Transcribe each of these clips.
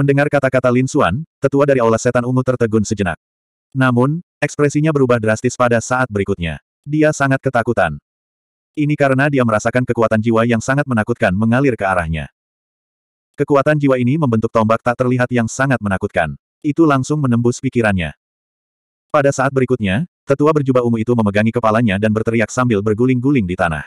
Mendengar kata-kata Lin Xuan, tetua dari Aula Setan Ungu tertegun sejenak. Namun, ekspresinya berubah drastis pada saat berikutnya. Dia sangat ketakutan. Ini karena dia merasakan kekuatan jiwa yang sangat menakutkan mengalir ke arahnya. Kekuatan jiwa ini membentuk tombak tak terlihat yang sangat menakutkan. Itu langsung menembus pikirannya. Pada saat berikutnya, tetua berjubah ungu itu memegangi kepalanya dan berteriak sambil berguling-guling di tanah.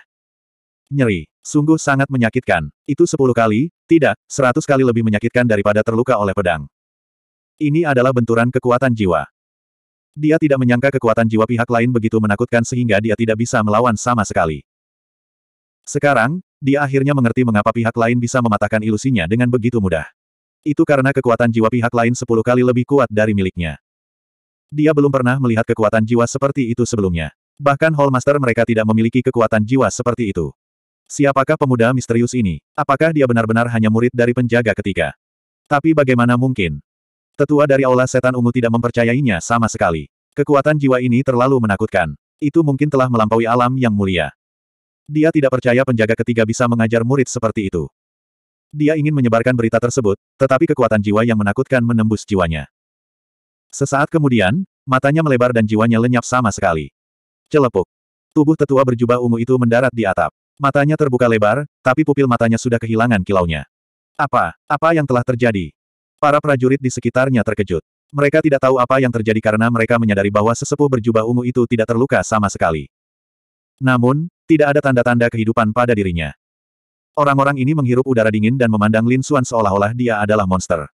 Nyeri. Sungguh sangat menyakitkan. Itu sepuluh kali, tidak, seratus kali lebih menyakitkan daripada terluka oleh pedang. Ini adalah benturan kekuatan jiwa. Dia tidak menyangka kekuatan jiwa pihak lain begitu menakutkan sehingga dia tidak bisa melawan sama sekali. Sekarang, dia akhirnya mengerti mengapa pihak lain bisa mematahkan ilusinya dengan begitu mudah. Itu karena kekuatan jiwa pihak lain sepuluh kali lebih kuat dari miliknya. Dia belum pernah melihat kekuatan jiwa seperti itu sebelumnya. Bahkan Hallmaster mereka tidak memiliki kekuatan jiwa seperti itu. Siapakah pemuda misterius ini? Apakah dia benar-benar hanya murid dari penjaga ketiga? Tapi bagaimana mungkin? Tetua dari Aula Setan Ungu tidak mempercayainya sama sekali. Kekuatan jiwa ini terlalu menakutkan. Itu mungkin telah melampaui alam yang mulia. Dia tidak percaya penjaga ketiga bisa mengajar murid seperti itu. Dia ingin menyebarkan berita tersebut, tetapi kekuatan jiwa yang menakutkan menembus jiwanya. Sesaat kemudian, matanya melebar dan jiwanya lenyap sama sekali. Celepuk. Tubuh tetua berjubah ungu itu mendarat di atap. Matanya terbuka lebar, tapi pupil matanya sudah kehilangan kilaunya. Apa? Apa yang telah terjadi? Para prajurit di sekitarnya terkejut. Mereka tidak tahu apa yang terjadi karena mereka menyadari bahwa sesepuh berjubah ungu itu tidak terluka sama sekali. Namun, tidak ada tanda-tanda kehidupan pada dirinya. Orang-orang ini menghirup udara dingin dan memandang Lin Xuan seolah-olah dia adalah monster.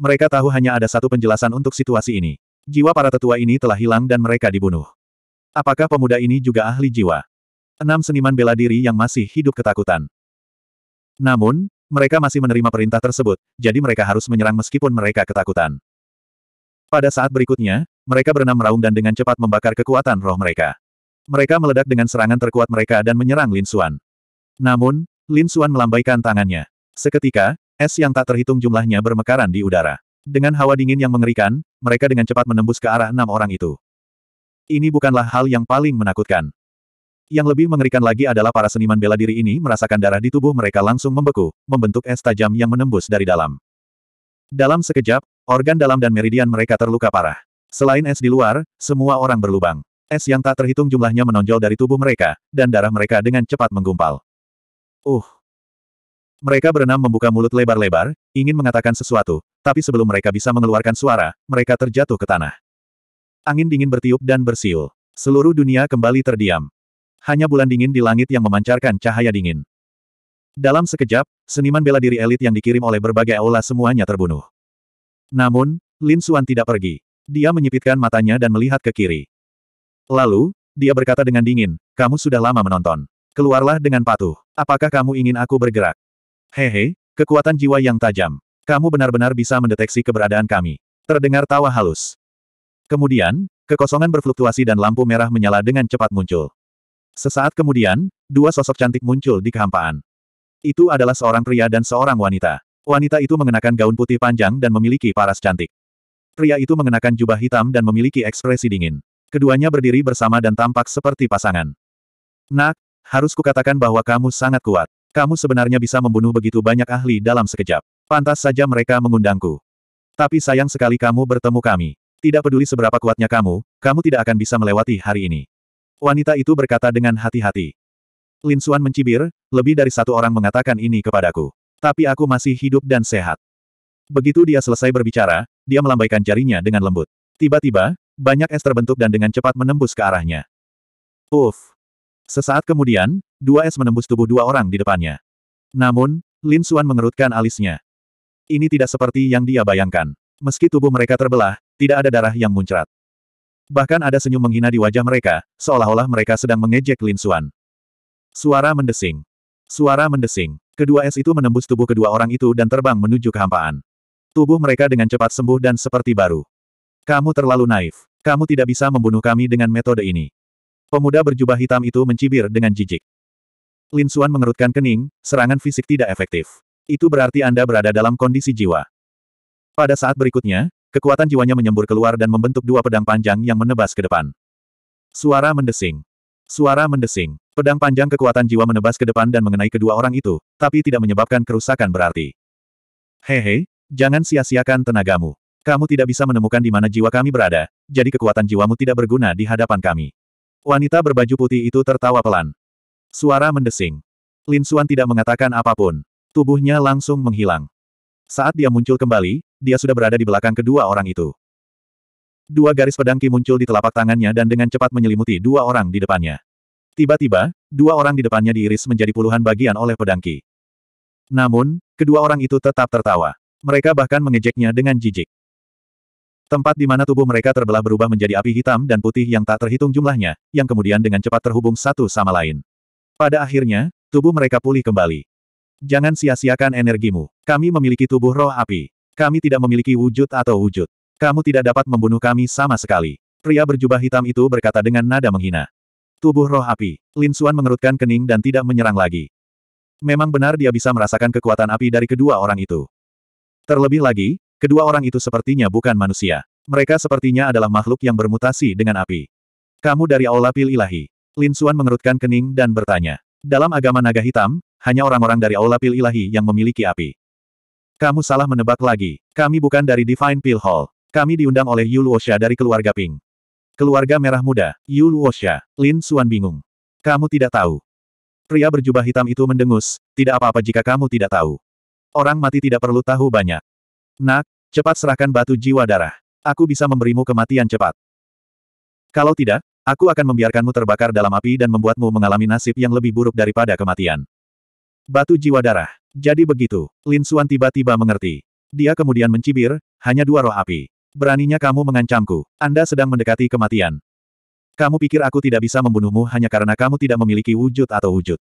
Mereka tahu hanya ada satu penjelasan untuk situasi ini. Jiwa para tetua ini telah hilang dan mereka dibunuh. Apakah pemuda ini juga ahli jiwa? enam seniman bela diri yang masih hidup ketakutan. Namun, mereka masih menerima perintah tersebut, jadi mereka harus menyerang meskipun mereka ketakutan. Pada saat berikutnya, mereka berenam meraung dan dengan cepat membakar kekuatan roh mereka. Mereka meledak dengan serangan terkuat mereka dan menyerang Lin Xuan. Namun, Lin Xuan melambaikan tangannya. Seketika, es yang tak terhitung jumlahnya bermekaran di udara. Dengan hawa dingin yang mengerikan, mereka dengan cepat menembus ke arah enam orang itu. Ini bukanlah hal yang paling menakutkan. Yang lebih mengerikan lagi adalah para seniman bela diri ini merasakan darah di tubuh mereka langsung membeku, membentuk es tajam yang menembus dari dalam. Dalam sekejap, organ dalam dan meridian mereka terluka parah. Selain es di luar, semua orang berlubang. Es yang tak terhitung jumlahnya menonjol dari tubuh mereka, dan darah mereka dengan cepat menggumpal. Uh. Mereka berenam membuka mulut lebar-lebar, ingin mengatakan sesuatu, tapi sebelum mereka bisa mengeluarkan suara, mereka terjatuh ke tanah. Angin dingin bertiup dan bersiul. Seluruh dunia kembali terdiam hanya bulan dingin di langit yang memancarkan cahaya dingin. Dalam sekejap, seniman bela diri elit yang dikirim oleh berbagai aula semuanya terbunuh. Namun, Lin Suan tidak pergi. Dia menyipitkan matanya dan melihat ke kiri. Lalu, dia berkata dengan dingin, kamu sudah lama menonton. Keluarlah dengan patuh. Apakah kamu ingin aku bergerak? Hehe, kekuatan jiwa yang tajam. Kamu benar-benar bisa mendeteksi keberadaan kami. Terdengar tawa halus. Kemudian, kekosongan berfluktuasi dan lampu merah menyala dengan cepat muncul. Sesaat kemudian, dua sosok cantik muncul di kehampaan. Itu adalah seorang pria dan seorang wanita. Wanita itu mengenakan gaun putih panjang dan memiliki paras cantik. Pria itu mengenakan jubah hitam dan memiliki ekspresi dingin. Keduanya berdiri bersama dan tampak seperti pasangan. Nak, harus kukatakan bahwa kamu sangat kuat. Kamu sebenarnya bisa membunuh begitu banyak ahli dalam sekejap. Pantas saja mereka mengundangku. Tapi sayang sekali kamu bertemu kami. Tidak peduli seberapa kuatnya kamu, kamu tidak akan bisa melewati hari ini. Wanita itu berkata dengan hati-hati. Lin Suan mencibir, lebih dari satu orang mengatakan ini kepadaku. Tapi aku masih hidup dan sehat. Begitu dia selesai berbicara, dia melambaikan jarinya dengan lembut. Tiba-tiba, banyak es terbentuk dan dengan cepat menembus ke arahnya. Uff. Sesaat kemudian, dua es menembus tubuh dua orang di depannya. Namun, Lin Suan mengerutkan alisnya. Ini tidak seperti yang dia bayangkan. Meski tubuh mereka terbelah, tidak ada darah yang muncrat. Bahkan ada senyum menghina di wajah mereka, seolah-olah mereka sedang mengejek Lin Xuan. Suara mendesing. Suara mendesing. Kedua es itu menembus tubuh kedua orang itu dan terbang menuju kehampaan. Tubuh mereka dengan cepat sembuh dan seperti baru. Kamu terlalu naif. Kamu tidak bisa membunuh kami dengan metode ini. Pemuda berjubah hitam itu mencibir dengan jijik. Lin Xuan mengerutkan kening, serangan fisik tidak efektif. Itu berarti Anda berada dalam kondisi jiwa. Pada saat berikutnya, Kekuatan jiwanya menyembur keluar dan membentuk dua pedang panjang yang menebas ke depan. Suara mendesing. Suara mendesing. Pedang panjang kekuatan jiwa menebas ke depan dan mengenai kedua orang itu, tapi tidak menyebabkan kerusakan berarti. Hehe, jangan sia-siakan tenagamu. Kamu tidak bisa menemukan di mana jiwa kami berada, jadi kekuatan jiwamu tidak berguna di hadapan kami. Wanita berbaju putih itu tertawa pelan. Suara mendesing. Lin Xuan tidak mengatakan apapun. Tubuhnya langsung menghilang. Saat dia muncul kembali, dia sudah berada di belakang kedua orang itu. Dua garis pedang Qi muncul di telapak tangannya dan dengan cepat menyelimuti dua orang di depannya. Tiba-tiba, dua orang di depannya diiris menjadi puluhan bagian oleh pedang Qi. Namun, kedua orang itu tetap tertawa. Mereka bahkan mengejeknya dengan jijik. Tempat di mana tubuh mereka terbelah berubah menjadi api hitam dan putih yang tak terhitung jumlahnya, yang kemudian dengan cepat terhubung satu sama lain. Pada akhirnya, tubuh mereka pulih kembali. Jangan sia-siakan energimu. Kami memiliki tubuh roh api. Kami tidak memiliki wujud atau wujud. Kamu tidak dapat membunuh kami sama sekali. Pria berjubah hitam itu berkata dengan nada menghina. Tubuh roh api. Lin Suan mengerutkan kening dan tidak menyerang lagi. Memang benar dia bisa merasakan kekuatan api dari kedua orang itu. Terlebih lagi, kedua orang itu sepertinya bukan manusia. Mereka sepertinya adalah makhluk yang bermutasi dengan api. Kamu dari Aula Pil Ilahi. Lin Suan mengerutkan kening dan bertanya. Dalam agama naga hitam, hanya orang-orang dari Aula Pil Ilahi yang memiliki api. Kamu salah menebak lagi. Kami bukan dari Divine Pill Hall. Kami diundang oleh Yu Luosha dari keluarga Ping. Keluarga Merah Muda, Yu Luosha, Lin Suan bingung. Kamu tidak tahu. Pria berjubah hitam itu mendengus, tidak apa-apa jika kamu tidak tahu. Orang mati tidak perlu tahu banyak. Nak, cepat serahkan batu jiwa darah. Aku bisa memberimu kematian cepat. Kalau tidak, aku akan membiarkanmu terbakar dalam api dan membuatmu mengalami nasib yang lebih buruk daripada kematian. Batu jiwa darah. Jadi begitu, Lin Xuan tiba-tiba mengerti. Dia kemudian mencibir, hanya dua roh api. Beraninya kamu mengancamku. Anda sedang mendekati kematian. Kamu pikir aku tidak bisa membunuhmu hanya karena kamu tidak memiliki wujud atau wujud.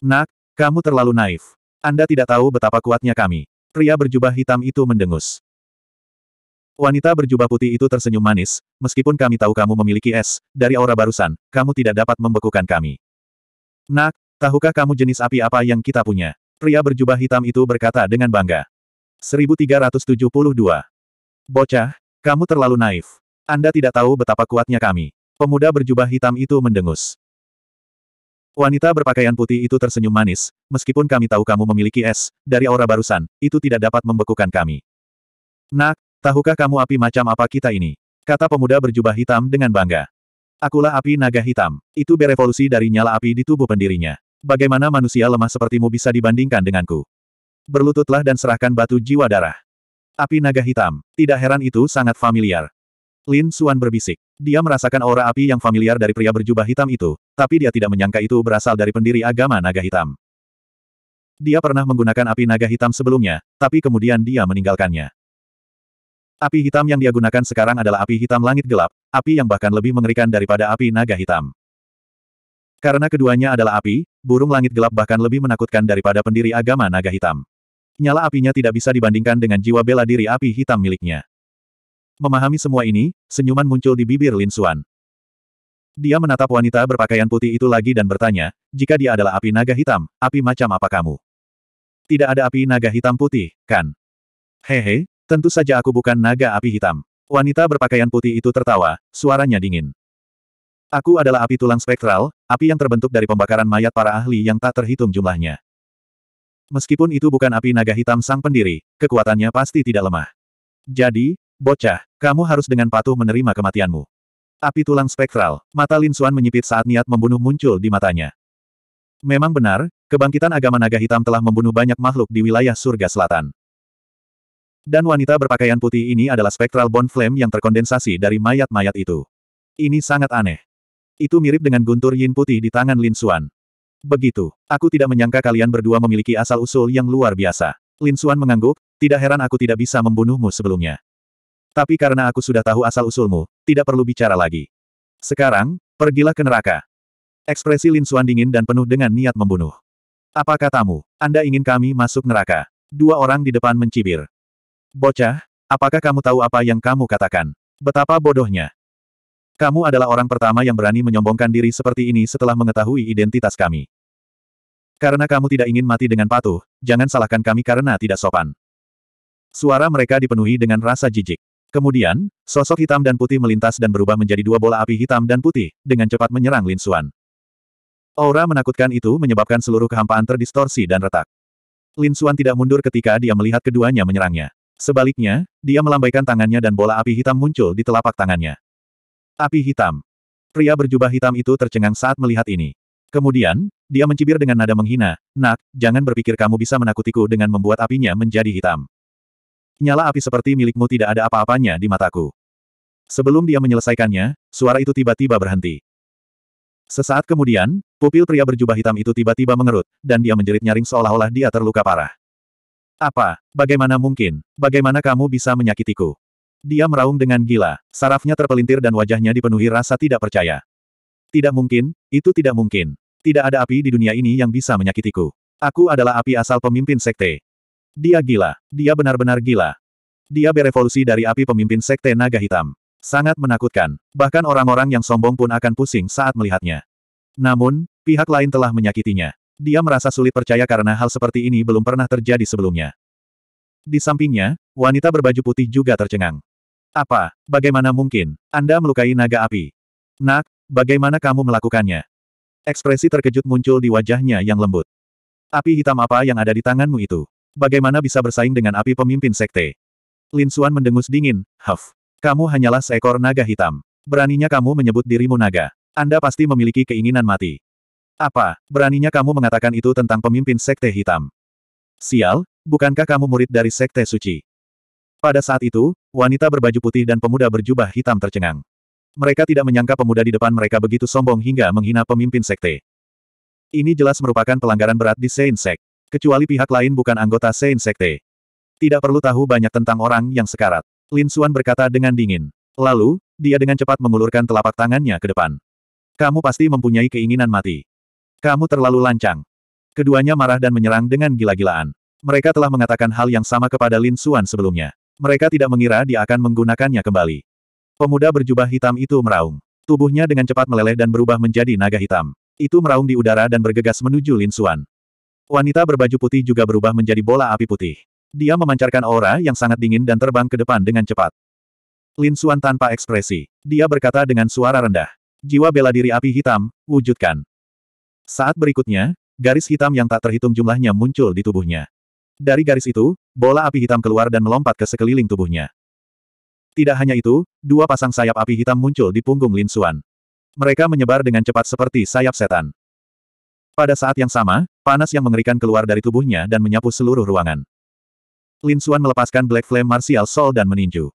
Nak, kamu terlalu naif. Anda tidak tahu betapa kuatnya kami. Pria berjubah hitam itu mendengus. Wanita berjubah putih itu tersenyum manis, meskipun kami tahu kamu memiliki es, dari aura barusan, kamu tidak dapat membekukan kami. Nak, tahukah kamu jenis api apa yang kita punya? Pria berjubah hitam itu berkata dengan bangga. 1372. Bocah, kamu terlalu naif. Anda tidak tahu betapa kuatnya kami. Pemuda berjubah hitam itu mendengus. Wanita berpakaian putih itu tersenyum manis, meskipun kami tahu kamu memiliki es, dari aura barusan, itu tidak dapat membekukan kami. Nak, tahukah kamu api macam apa kita ini? Kata pemuda berjubah hitam dengan bangga. Akulah api naga hitam. Itu berevolusi dari nyala api di tubuh pendirinya. Bagaimana manusia lemah sepertimu bisa dibandingkan denganku? Berlututlah dan serahkan batu jiwa darah. Api naga hitam. Tidak heran itu sangat familiar. Lin Suan berbisik. Dia merasakan aura api yang familiar dari pria berjubah hitam itu, tapi dia tidak menyangka itu berasal dari pendiri agama naga hitam. Dia pernah menggunakan api naga hitam sebelumnya, tapi kemudian dia meninggalkannya. Api hitam yang dia gunakan sekarang adalah api hitam langit gelap, api yang bahkan lebih mengerikan daripada api naga hitam. Karena keduanya adalah api, burung langit gelap bahkan lebih menakutkan daripada pendiri agama naga hitam. Nyala apinya tidak bisa dibandingkan dengan jiwa bela diri api hitam miliknya. Memahami semua ini, senyuman muncul di bibir Lin Suan. Dia menatap wanita berpakaian putih itu lagi dan bertanya, jika dia adalah api naga hitam, api macam apa kamu? Tidak ada api naga hitam putih, kan? Hehe, tentu saja aku bukan naga api hitam. Wanita berpakaian putih itu tertawa, suaranya dingin. Aku adalah api tulang spektral, api yang terbentuk dari pembakaran mayat para ahli yang tak terhitung jumlahnya. Meskipun itu bukan api naga hitam sang pendiri, kekuatannya pasti tidak lemah. Jadi, bocah, kamu harus dengan patuh menerima kematianmu. Api tulang spektral, mata Lin Xuan menyipit saat niat membunuh muncul di matanya. Memang benar, kebangkitan agama naga hitam telah membunuh banyak makhluk di wilayah surga selatan. Dan wanita berpakaian putih ini adalah spektral bone flame yang terkondensasi dari mayat-mayat itu. Ini sangat aneh. Itu mirip dengan guntur yin putih di tangan Lin Xuan. Begitu. Aku tidak menyangka kalian berdua memiliki asal-usul yang luar biasa. Lin Xuan mengangguk, tidak heran aku tidak bisa membunuhmu sebelumnya. Tapi karena aku sudah tahu asal-usulmu, tidak perlu bicara lagi. Sekarang, pergilah ke neraka. Ekspresi Lin Xuan dingin dan penuh dengan niat membunuh. Apa katamu? Anda ingin kami masuk neraka? Dua orang di depan mencibir. Bocah, apakah kamu tahu apa yang kamu katakan? Betapa bodohnya. Kamu adalah orang pertama yang berani menyombongkan diri seperti ini setelah mengetahui identitas kami. Karena kamu tidak ingin mati dengan patuh, jangan salahkan kami karena tidak sopan. Suara mereka dipenuhi dengan rasa jijik. Kemudian, sosok hitam dan putih melintas dan berubah menjadi dua bola api hitam dan putih, dengan cepat menyerang Lin Xuan. Aura menakutkan itu menyebabkan seluruh kehampaan terdistorsi dan retak. Lin Xuan tidak mundur ketika dia melihat keduanya menyerangnya. Sebaliknya, dia melambaikan tangannya dan bola api hitam muncul di telapak tangannya. Api hitam. Pria berjubah hitam itu tercengang saat melihat ini. Kemudian, dia mencibir dengan nada menghina, Nak, jangan berpikir kamu bisa menakutiku dengan membuat apinya menjadi hitam. Nyala api seperti milikmu tidak ada apa-apanya di mataku. Sebelum dia menyelesaikannya, suara itu tiba-tiba berhenti. Sesaat kemudian, pupil pria berjubah hitam itu tiba-tiba mengerut, dan dia menjerit nyaring seolah-olah dia terluka parah. Apa? Bagaimana mungkin? Bagaimana kamu bisa menyakitiku? Dia meraung dengan gila, sarafnya terpelintir dan wajahnya dipenuhi rasa tidak percaya. Tidak mungkin, itu tidak mungkin. Tidak ada api di dunia ini yang bisa menyakitiku. Aku adalah api asal pemimpin sekte. Dia gila, dia benar-benar gila. Dia berevolusi dari api pemimpin sekte naga hitam. Sangat menakutkan, bahkan orang-orang yang sombong pun akan pusing saat melihatnya. Namun, pihak lain telah menyakitinya. Dia merasa sulit percaya karena hal seperti ini belum pernah terjadi sebelumnya. Di sampingnya, wanita berbaju putih juga tercengang. Apa, bagaimana mungkin, Anda melukai naga api? Nak, bagaimana kamu melakukannya? Ekspresi terkejut muncul di wajahnya yang lembut. Api hitam apa yang ada di tanganmu itu? Bagaimana bisa bersaing dengan api pemimpin sekte? Lin Suan mendengus dingin, Huff. Kamu hanyalah seekor naga hitam. Beraninya kamu menyebut dirimu naga. Anda pasti memiliki keinginan mati. Apa, beraninya kamu mengatakan itu tentang pemimpin sekte hitam? Sial, bukankah kamu murid dari sekte suci? Pada saat itu, wanita berbaju putih dan pemuda berjubah hitam tercengang. Mereka tidak menyangka pemuda di depan mereka begitu sombong hingga menghina pemimpin sekte. Ini jelas merupakan pelanggaran berat di Saint Sek, Kecuali pihak lain bukan anggota Saint Sekte. Tidak perlu tahu banyak tentang orang yang sekarat. Lin Xuan berkata dengan dingin. Lalu, dia dengan cepat mengulurkan telapak tangannya ke depan. Kamu pasti mempunyai keinginan mati. Kamu terlalu lancang. Keduanya marah dan menyerang dengan gila-gilaan. Mereka telah mengatakan hal yang sama kepada Lin Xuan sebelumnya. Mereka tidak mengira dia akan menggunakannya kembali. Pemuda berjubah hitam itu meraung. Tubuhnya dengan cepat meleleh dan berubah menjadi naga hitam. Itu meraung di udara dan bergegas menuju Lin Xuan. Wanita berbaju putih juga berubah menjadi bola api putih. Dia memancarkan aura yang sangat dingin dan terbang ke depan dengan cepat. Lin Xuan tanpa ekspresi. Dia berkata dengan suara rendah. Jiwa bela diri api hitam, wujudkan. Saat berikutnya, garis hitam yang tak terhitung jumlahnya muncul di tubuhnya. Dari garis itu, bola api hitam keluar dan melompat ke sekeliling tubuhnya. Tidak hanya itu, dua pasang sayap api hitam muncul di punggung Lin Xuan. Mereka menyebar dengan cepat seperti sayap setan. Pada saat yang sama, panas yang mengerikan keluar dari tubuhnya dan menyapu seluruh ruangan. Lin Xuan melepaskan Black Flame Martial Soul dan meninju.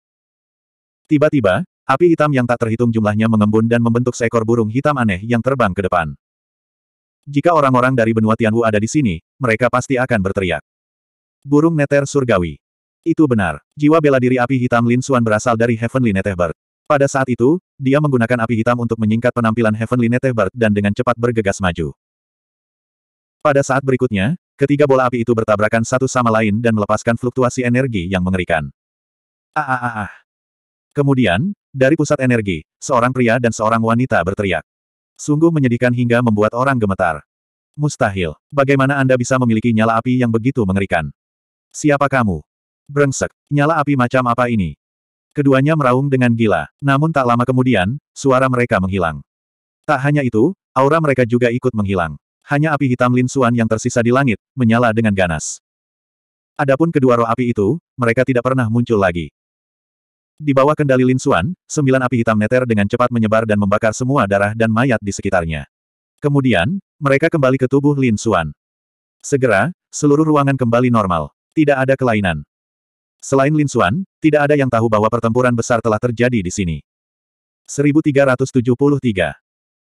Tiba-tiba, api hitam yang tak terhitung jumlahnya mengembun dan membentuk seekor burung hitam aneh yang terbang ke depan. Jika orang-orang dari benua Tianwu ada di sini, mereka pasti akan berteriak. Burung neter surgawi. Itu benar. Jiwa bela diri api hitam Lin Xuan berasal dari Heavenly Netehbird. Pada saat itu, dia menggunakan api hitam untuk menyingkat penampilan Heavenly Netehbird dan dengan cepat bergegas maju. Pada saat berikutnya, ketiga bola api itu bertabrakan satu sama lain dan melepaskan fluktuasi energi yang mengerikan. Ah ah ah ah. Kemudian, dari pusat energi, seorang pria dan seorang wanita berteriak. Sungguh menyedihkan hingga membuat orang gemetar. Mustahil. Bagaimana Anda bisa memiliki nyala api yang begitu mengerikan? Siapa kamu? Brengsek, nyala api macam apa ini? Keduanya meraung dengan gila, namun tak lama kemudian, suara mereka menghilang. Tak hanya itu, aura mereka juga ikut menghilang. Hanya api hitam Lin Suan yang tersisa di langit, menyala dengan ganas. Adapun kedua roh api itu, mereka tidak pernah muncul lagi. Di bawah kendali Lin Suan, sembilan api hitam neter dengan cepat menyebar dan membakar semua darah dan mayat di sekitarnya. Kemudian, mereka kembali ke tubuh Lin Suan. Segera, seluruh ruangan kembali normal. Tidak ada kelainan. Selain Lin Xuan, tidak ada yang tahu bahwa pertempuran besar telah terjadi di sini. 1373.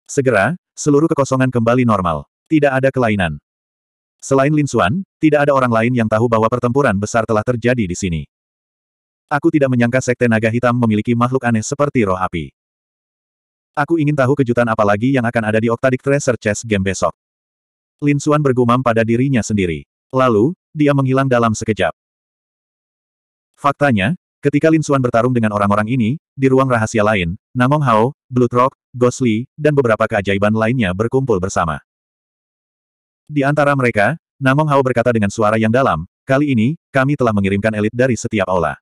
Segera, seluruh kekosongan kembali normal. Tidak ada kelainan. Selain Lin Xuan, tidak ada orang lain yang tahu bahwa pertempuran besar telah terjadi di sini. Aku tidak menyangka Sekte Naga Hitam memiliki makhluk aneh seperti roh api. Aku ingin tahu kejutan apa lagi yang akan ada di Octadic Treasure Chest game besok. Lin Xuan bergumam pada dirinya sendiri. Lalu, dia menghilang dalam sekejap. Faktanya, ketika Lin Xuan bertarung dengan orang-orang ini, di ruang rahasia lain, Namong Hao, Blood Rock, Ghost Lee, dan beberapa keajaiban lainnya berkumpul bersama. Di antara mereka, Namong Hao berkata dengan suara yang dalam, kali ini, kami telah mengirimkan elit dari setiap aula.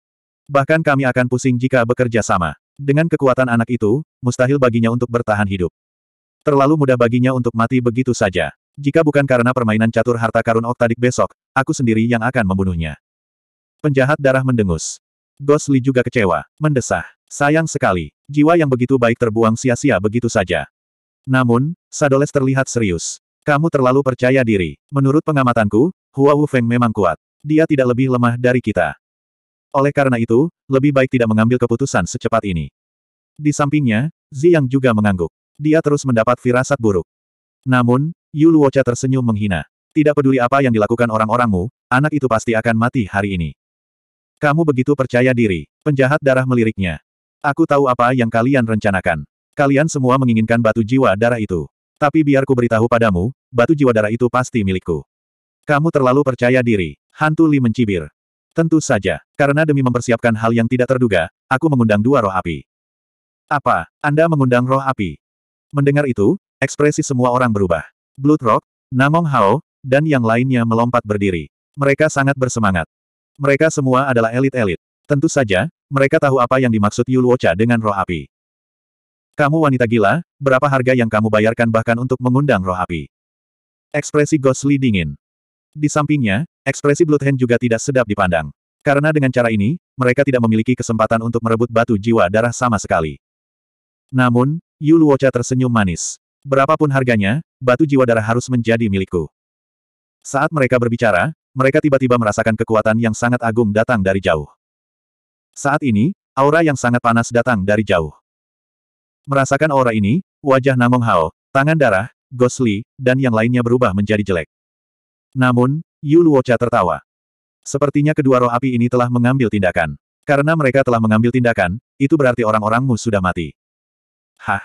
Bahkan kami akan pusing jika bekerja sama. Dengan kekuatan anak itu, mustahil baginya untuk bertahan hidup. Terlalu mudah baginya untuk mati begitu saja. Jika bukan karena permainan catur harta karun oktadik besok, aku sendiri yang akan membunuhnya. Penjahat darah mendengus. Gosli juga kecewa, mendesah. Sayang sekali, jiwa yang begitu baik terbuang sia-sia begitu saja. Namun, Sadoles terlihat serius. Kamu terlalu percaya diri. Menurut pengamatanku, Hua Wufeng memang kuat. Dia tidak lebih lemah dari kita. Oleh karena itu, lebih baik tidak mengambil keputusan secepat ini. Di sampingnya, Zi Yang juga mengangguk. Dia terus mendapat firasat buruk. Namun, Yu Luocha tersenyum menghina. Tidak peduli apa yang dilakukan orang-orangmu, anak itu pasti akan mati hari ini. Kamu begitu percaya diri. Penjahat darah meliriknya. Aku tahu apa yang kalian rencanakan. Kalian semua menginginkan batu jiwa darah itu. Tapi biar ku beritahu padamu, batu jiwa darah itu pasti milikku. Kamu terlalu percaya diri. Hantu Li mencibir. Tentu saja, karena demi mempersiapkan hal yang tidak terduga, aku mengundang dua roh api. Apa, Anda mengundang roh api? Mendengar itu, ekspresi semua orang berubah. Blood Rock, Namong Hao, dan yang lainnya melompat berdiri. Mereka sangat bersemangat. Mereka semua adalah elit-elit. Tentu saja, mereka tahu apa yang dimaksud Yuluocha dengan roh api. Kamu wanita gila, berapa harga yang kamu bayarkan bahkan untuk mengundang roh api? Ekspresi Ghostly dingin. Di sampingnya, ekspresi Bloodhand juga tidak sedap dipandang. Karena dengan cara ini, mereka tidak memiliki kesempatan untuk merebut batu jiwa darah sama sekali. Namun, Yu Luocha tersenyum manis. Berapapun harganya, batu jiwa darah harus menjadi milikku. Saat mereka berbicara, mereka tiba-tiba merasakan kekuatan yang sangat agung datang dari jauh. Saat ini, aura yang sangat panas datang dari jauh. Merasakan aura ini, wajah Namong Hao, tangan darah, Gosli, dan yang lainnya berubah menjadi jelek. Namun, Yu Luocha tertawa. Sepertinya kedua roh api ini telah mengambil tindakan. Karena mereka telah mengambil tindakan, itu berarti orang-orangmu sudah mati. Hah?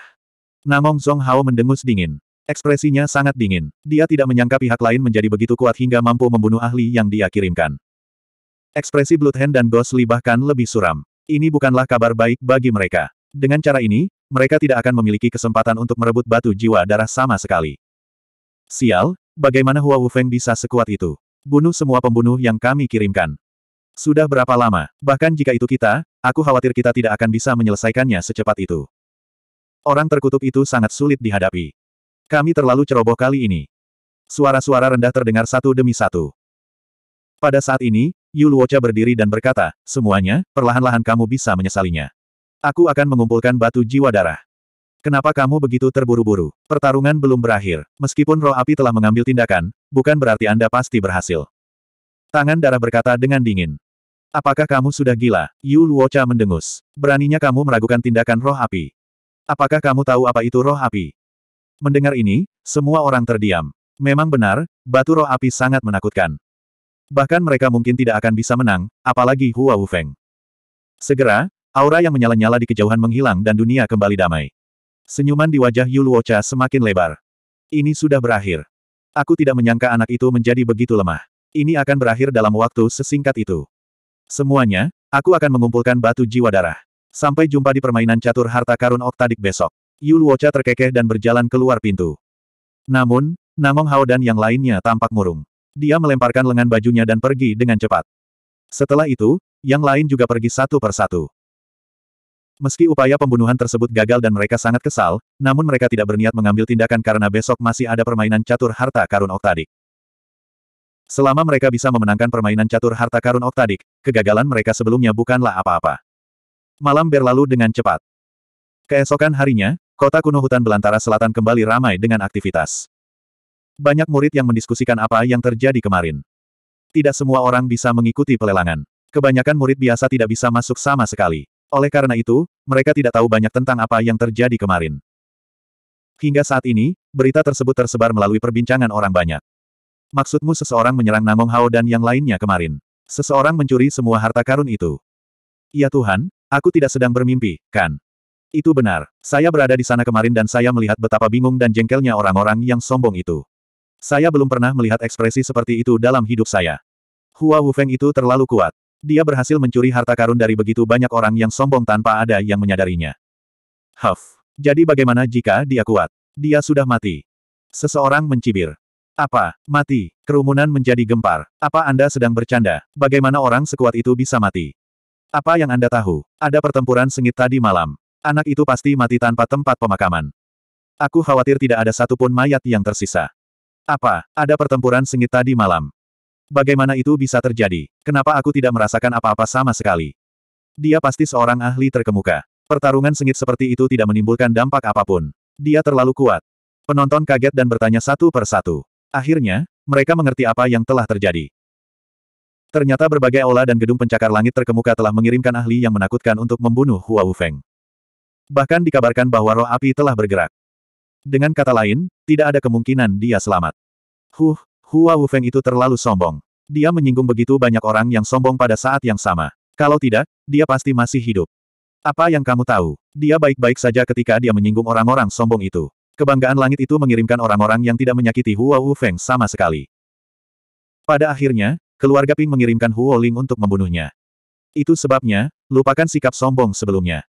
Namong Zhong Hao mendengus dingin. Ekspresinya sangat dingin. Dia tidak menyangka pihak lain menjadi begitu kuat hingga mampu membunuh ahli yang dia kirimkan. Ekspresi Bloodhand dan Ghost bahkan lebih suram. Ini bukanlah kabar baik bagi mereka. Dengan cara ini, mereka tidak akan memiliki kesempatan untuk merebut batu jiwa darah sama sekali. Sial, bagaimana Hua Wufeng bisa sekuat itu? Bunuh semua pembunuh yang kami kirimkan. Sudah berapa lama? Bahkan jika itu kita, aku khawatir kita tidak akan bisa menyelesaikannya secepat itu. Orang terkutuk itu sangat sulit dihadapi. Kami terlalu ceroboh kali ini. Suara-suara rendah terdengar satu demi satu. Pada saat ini, Yu Luocha berdiri dan berkata, semuanya, perlahan-lahan kamu bisa menyesalinya. Aku akan mengumpulkan batu jiwa darah. Kenapa kamu begitu terburu-buru? Pertarungan belum berakhir. Meskipun roh api telah mengambil tindakan, bukan berarti Anda pasti berhasil. Tangan darah berkata dengan dingin. Apakah kamu sudah gila? Yu Luocha mendengus. Beraninya kamu meragukan tindakan roh api. Apakah kamu tahu apa itu roh api? Mendengar ini, semua orang terdiam. Memang benar, batu roh api sangat menakutkan. Bahkan mereka mungkin tidak akan bisa menang, apalagi Hua Wufeng. Segera, aura yang menyala-nyala di kejauhan menghilang dan dunia kembali damai. Senyuman di wajah Yu Luocha semakin lebar. Ini sudah berakhir. Aku tidak menyangka anak itu menjadi begitu lemah. Ini akan berakhir dalam waktu sesingkat itu. Semuanya, aku akan mengumpulkan batu jiwa darah. Sampai jumpa di permainan catur harta karun oktadik besok. Yu Wocha terkekeh dan berjalan keluar pintu. Namun, Namong Hao dan yang lainnya tampak murung. Dia melemparkan lengan bajunya dan pergi dengan cepat. Setelah itu, yang lain juga pergi satu persatu. Meski upaya pembunuhan tersebut gagal dan mereka sangat kesal, namun mereka tidak berniat mengambil tindakan karena besok masih ada permainan catur harta karun oktadik. Selama mereka bisa memenangkan permainan catur harta karun oktadik, kegagalan mereka sebelumnya bukanlah apa-apa. Malam berlalu dengan cepat. Keesokan harinya, Kota kuno hutan belantara selatan kembali ramai dengan aktivitas. Banyak murid yang mendiskusikan apa yang terjadi kemarin. Tidak semua orang bisa mengikuti pelelangan. Kebanyakan murid biasa tidak bisa masuk sama sekali. Oleh karena itu, mereka tidak tahu banyak tentang apa yang terjadi kemarin. Hingga saat ini, berita tersebut tersebar melalui perbincangan orang banyak. Maksudmu seseorang menyerang Namong Hao dan yang lainnya kemarin. Seseorang mencuri semua harta karun itu. Ya Tuhan, aku tidak sedang bermimpi, kan? Itu benar. Saya berada di sana kemarin dan saya melihat betapa bingung dan jengkelnya orang-orang yang sombong itu. Saya belum pernah melihat ekspresi seperti itu dalam hidup saya. Hua Wufeng itu terlalu kuat. Dia berhasil mencuri harta karun dari begitu banyak orang yang sombong tanpa ada yang menyadarinya. Huff. Jadi bagaimana jika dia kuat? Dia sudah mati. Seseorang mencibir. Apa? Mati. Kerumunan menjadi gempar. Apa Anda sedang bercanda? Bagaimana orang sekuat itu bisa mati? Apa yang Anda tahu? Ada pertempuran sengit tadi malam. Anak itu pasti mati tanpa tempat pemakaman. Aku khawatir tidak ada satupun mayat yang tersisa. Apa, ada pertempuran sengit tadi malam? Bagaimana itu bisa terjadi? Kenapa aku tidak merasakan apa-apa sama sekali? Dia pasti seorang ahli terkemuka. Pertarungan sengit seperti itu tidak menimbulkan dampak apapun. Dia terlalu kuat. Penonton kaget dan bertanya satu per satu. Akhirnya, mereka mengerti apa yang telah terjadi. Ternyata berbagai aula dan gedung pencakar langit terkemuka telah mengirimkan ahli yang menakutkan untuk membunuh Hua Wufeng. Bahkan dikabarkan bahwa roh api telah bergerak. Dengan kata lain, tidak ada kemungkinan dia selamat. Huh, Hua Wufeng itu terlalu sombong. Dia menyinggung begitu banyak orang yang sombong pada saat yang sama. Kalau tidak, dia pasti masih hidup. Apa yang kamu tahu? Dia baik-baik saja ketika dia menyinggung orang-orang sombong itu. Kebanggaan langit itu mengirimkan orang-orang yang tidak menyakiti Hua Wufeng sama sekali. Pada akhirnya, keluarga Ping mengirimkan Huo Ling untuk membunuhnya. Itu sebabnya, lupakan sikap sombong sebelumnya.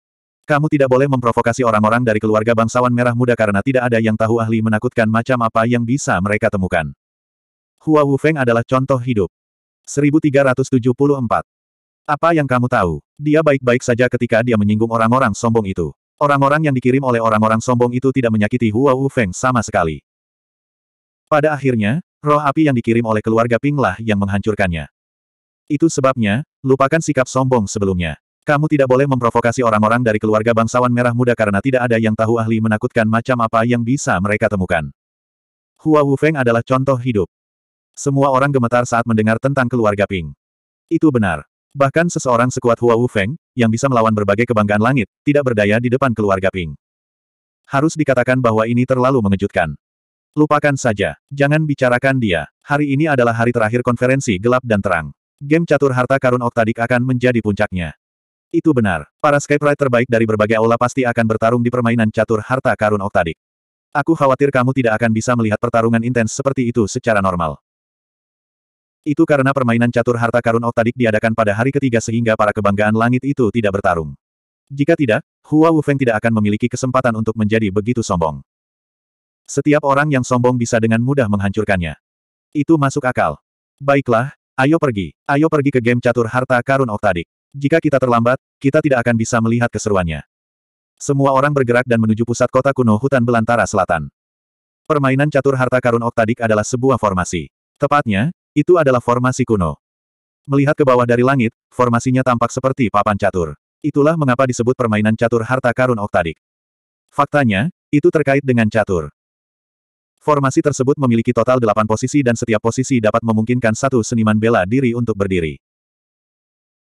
Kamu tidak boleh memprovokasi orang-orang dari keluarga bangsawan merah muda karena tidak ada yang tahu ahli menakutkan macam apa yang bisa mereka temukan. Hua Wufeng adalah contoh hidup. 1374. Apa yang kamu tahu? Dia baik-baik saja ketika dia menyinggung orang-orang sombong itu. Orang-orang yang dikirim oleh orang-orang sombong itu tidak menyakiti Hua Wufeng sama sekali. Pada akhirnya, roh api yang dikirim oleh keluarga Pinglah yang menghancurkannya. Itu sebabnya, lupakan sikap sombong sebelumnya. Kamu tidak boleh memprovokasi orang-orang dari keluarga bangsawan merah muda karena tidak ada yang tahu ahli menakutkan macam apa yang bisa mereka temukan. Hua Wufeng adalah contoh hidup. Semua orang gemetar saat mendengar tentang keluarga Ping. Itu benar. Bahkan seseorang sekuat Hua Wufeng, yang bisa melawan berbagai kebanggaan langit, tidak berdaya di depan keluarga Ping. Harus dikatakan bahwa ini terlalu mengejutkan. Lupakan saja. Jangan bicarakan dia. Hari ini adalah hari terakhir konferensi gelap dan terang. Game catur harta karun oktadik akan menjadi puncaknya. Itu benar. Para Skyprite terbaik dari berbagai aula pasti akan bertarung di permainan catur harta karun oktadik. Aku khawatir kamu tidak akan bisa melihat pertarungan intens seperti itu secara normal. Itu karena permainan catur harta karun oktadik diadakan pada hari ketiga sehingga para kebanggaan langit itu tidak bertarung. Jika tidak, Hua Wufeng tidak akan memiliki kesempatan untuk menjadi begitu sombong. Setiap orang yang sombong bisa dengan mudah menghancurkannya. Itu masuk akal. Baiklah, ayo pergi. Ayo pergi ke game catur harta karun oktadik. Jika kita terlambat, kita tidak akan bisa melihat keseruannya. Semua orang bergerak dan menuju pusat kota kuno hutan belantara selatan. Permainan catur harta karun oktadik adalah sebuah formasi. Tepatnya, itu adalah formasi kuno. Melihat ke bawah dari langit, formasinya tampak seperti papan catur. Itulah mengapa disebut permainan catur harta karun oktadik. Faktanya, itu terkait dengan catur. Formasi tersebut memiliki total delapan posisi dan setiap posisi dapat memungkinkan satu seniman bela diri untuk berdiri.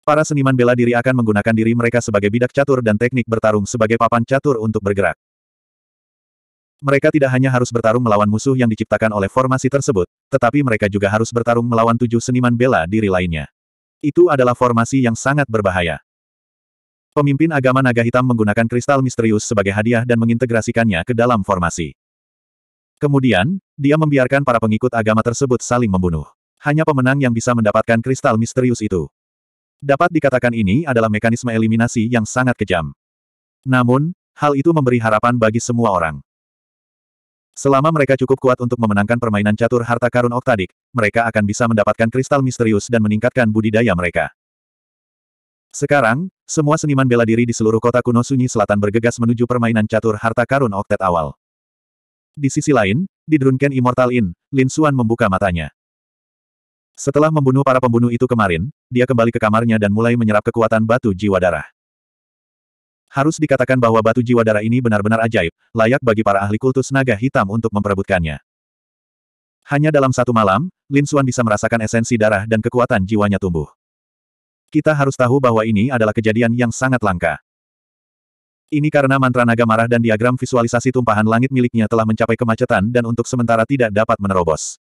Para seniman bela diri akan menggunakan diri mereka sebagai bidak catur dan teknik bertarung sebagai papan catur untuk bergerak. Mereka tidak hanya harus bertarung melawan musuh yang diciptakan oleh formasi tersebut, tetapi mereka juga harus bertarung melawan tujuh seniman bela diri lainnya. Itu adalah formasi yang sangat berbahaya. Pemimpin agama naga hitam menggunakan kristal misterius sebagai hadiah dan mengintegrasikannya ke dalam formasi. Kemudian, dia membiarkan para pengikut agama tersebut saling membunuh. Hanya pemenang yang bisa mendapatkan kristal misterius itu. Dapat dikatakan ini adalah mekanisme eliminasi yang sangat kejam. Namun, hal itu memberi harapan bagi semua orang. Selama mereka cukup kuat untuk memenangkan permainan catur harta karun oktadik, mereka akan bisa mendapatkan kristal misterius dan meningkatkan budidaya mereka. Sekarang, semua seniman bela diri di seluruh kota kuno sunyi selatan bergegas menuju permainan catur harta karun oktet awal. Di sisi lain, di Drunken Immortal Inn, Lin Suan membuka matanya. Setelah membunuh para pembunuh itu kemarin, dia kembali ke kamarnya dan mulai menyerap kekuatan batu jiwa darah. Harus dikatakan bahwa batu jiwa darah ini benar-benar ajaib, layak bagi para ahli kultus naga hitam untuk memperebutkannya. Hanya dalam satu malam, Lin Xuan bisa merasakan esensi darah dan kekuatan jiwanya tumbuh. Kita harus tahu bahwa ini adalah kejadian yang sangat langka. Ini karena mantra naga marah dan diagram visualisasi tumpahan langit miliknya telah mencapai kemacetan dan untuk sementara tidak dapat menerobos.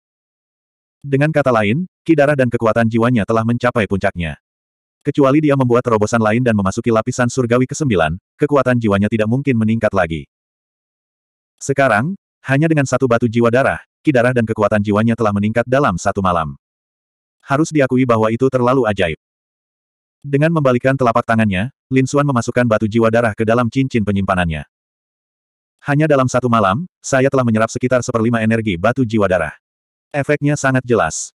Dengan kata lain, ki darah dan kekuatan jiwanya telah mencapai puncaknya. Kecuali dia membuat terobosan lain dan memasuki lapisan surgawi ke-9, kekuatan jiwanya tidak mungkin meningkat lagi. Sekarang, hanya dengan satu batu jiwa darah, ki darah dan kekuatan jiwanya telah meningkat dalam satu malam. Harus diakui bahwa itu terlalu ajaib. Dengan membalikkan telapak tangannya, Lin Xuan memasukkan batu jiwa darah ke dalam cincin penyimpanannya. Hanya dalam satu malam, saya telah menyerap sekitar seperlima energi batu jiwa darah. Efeknya sangat jelas.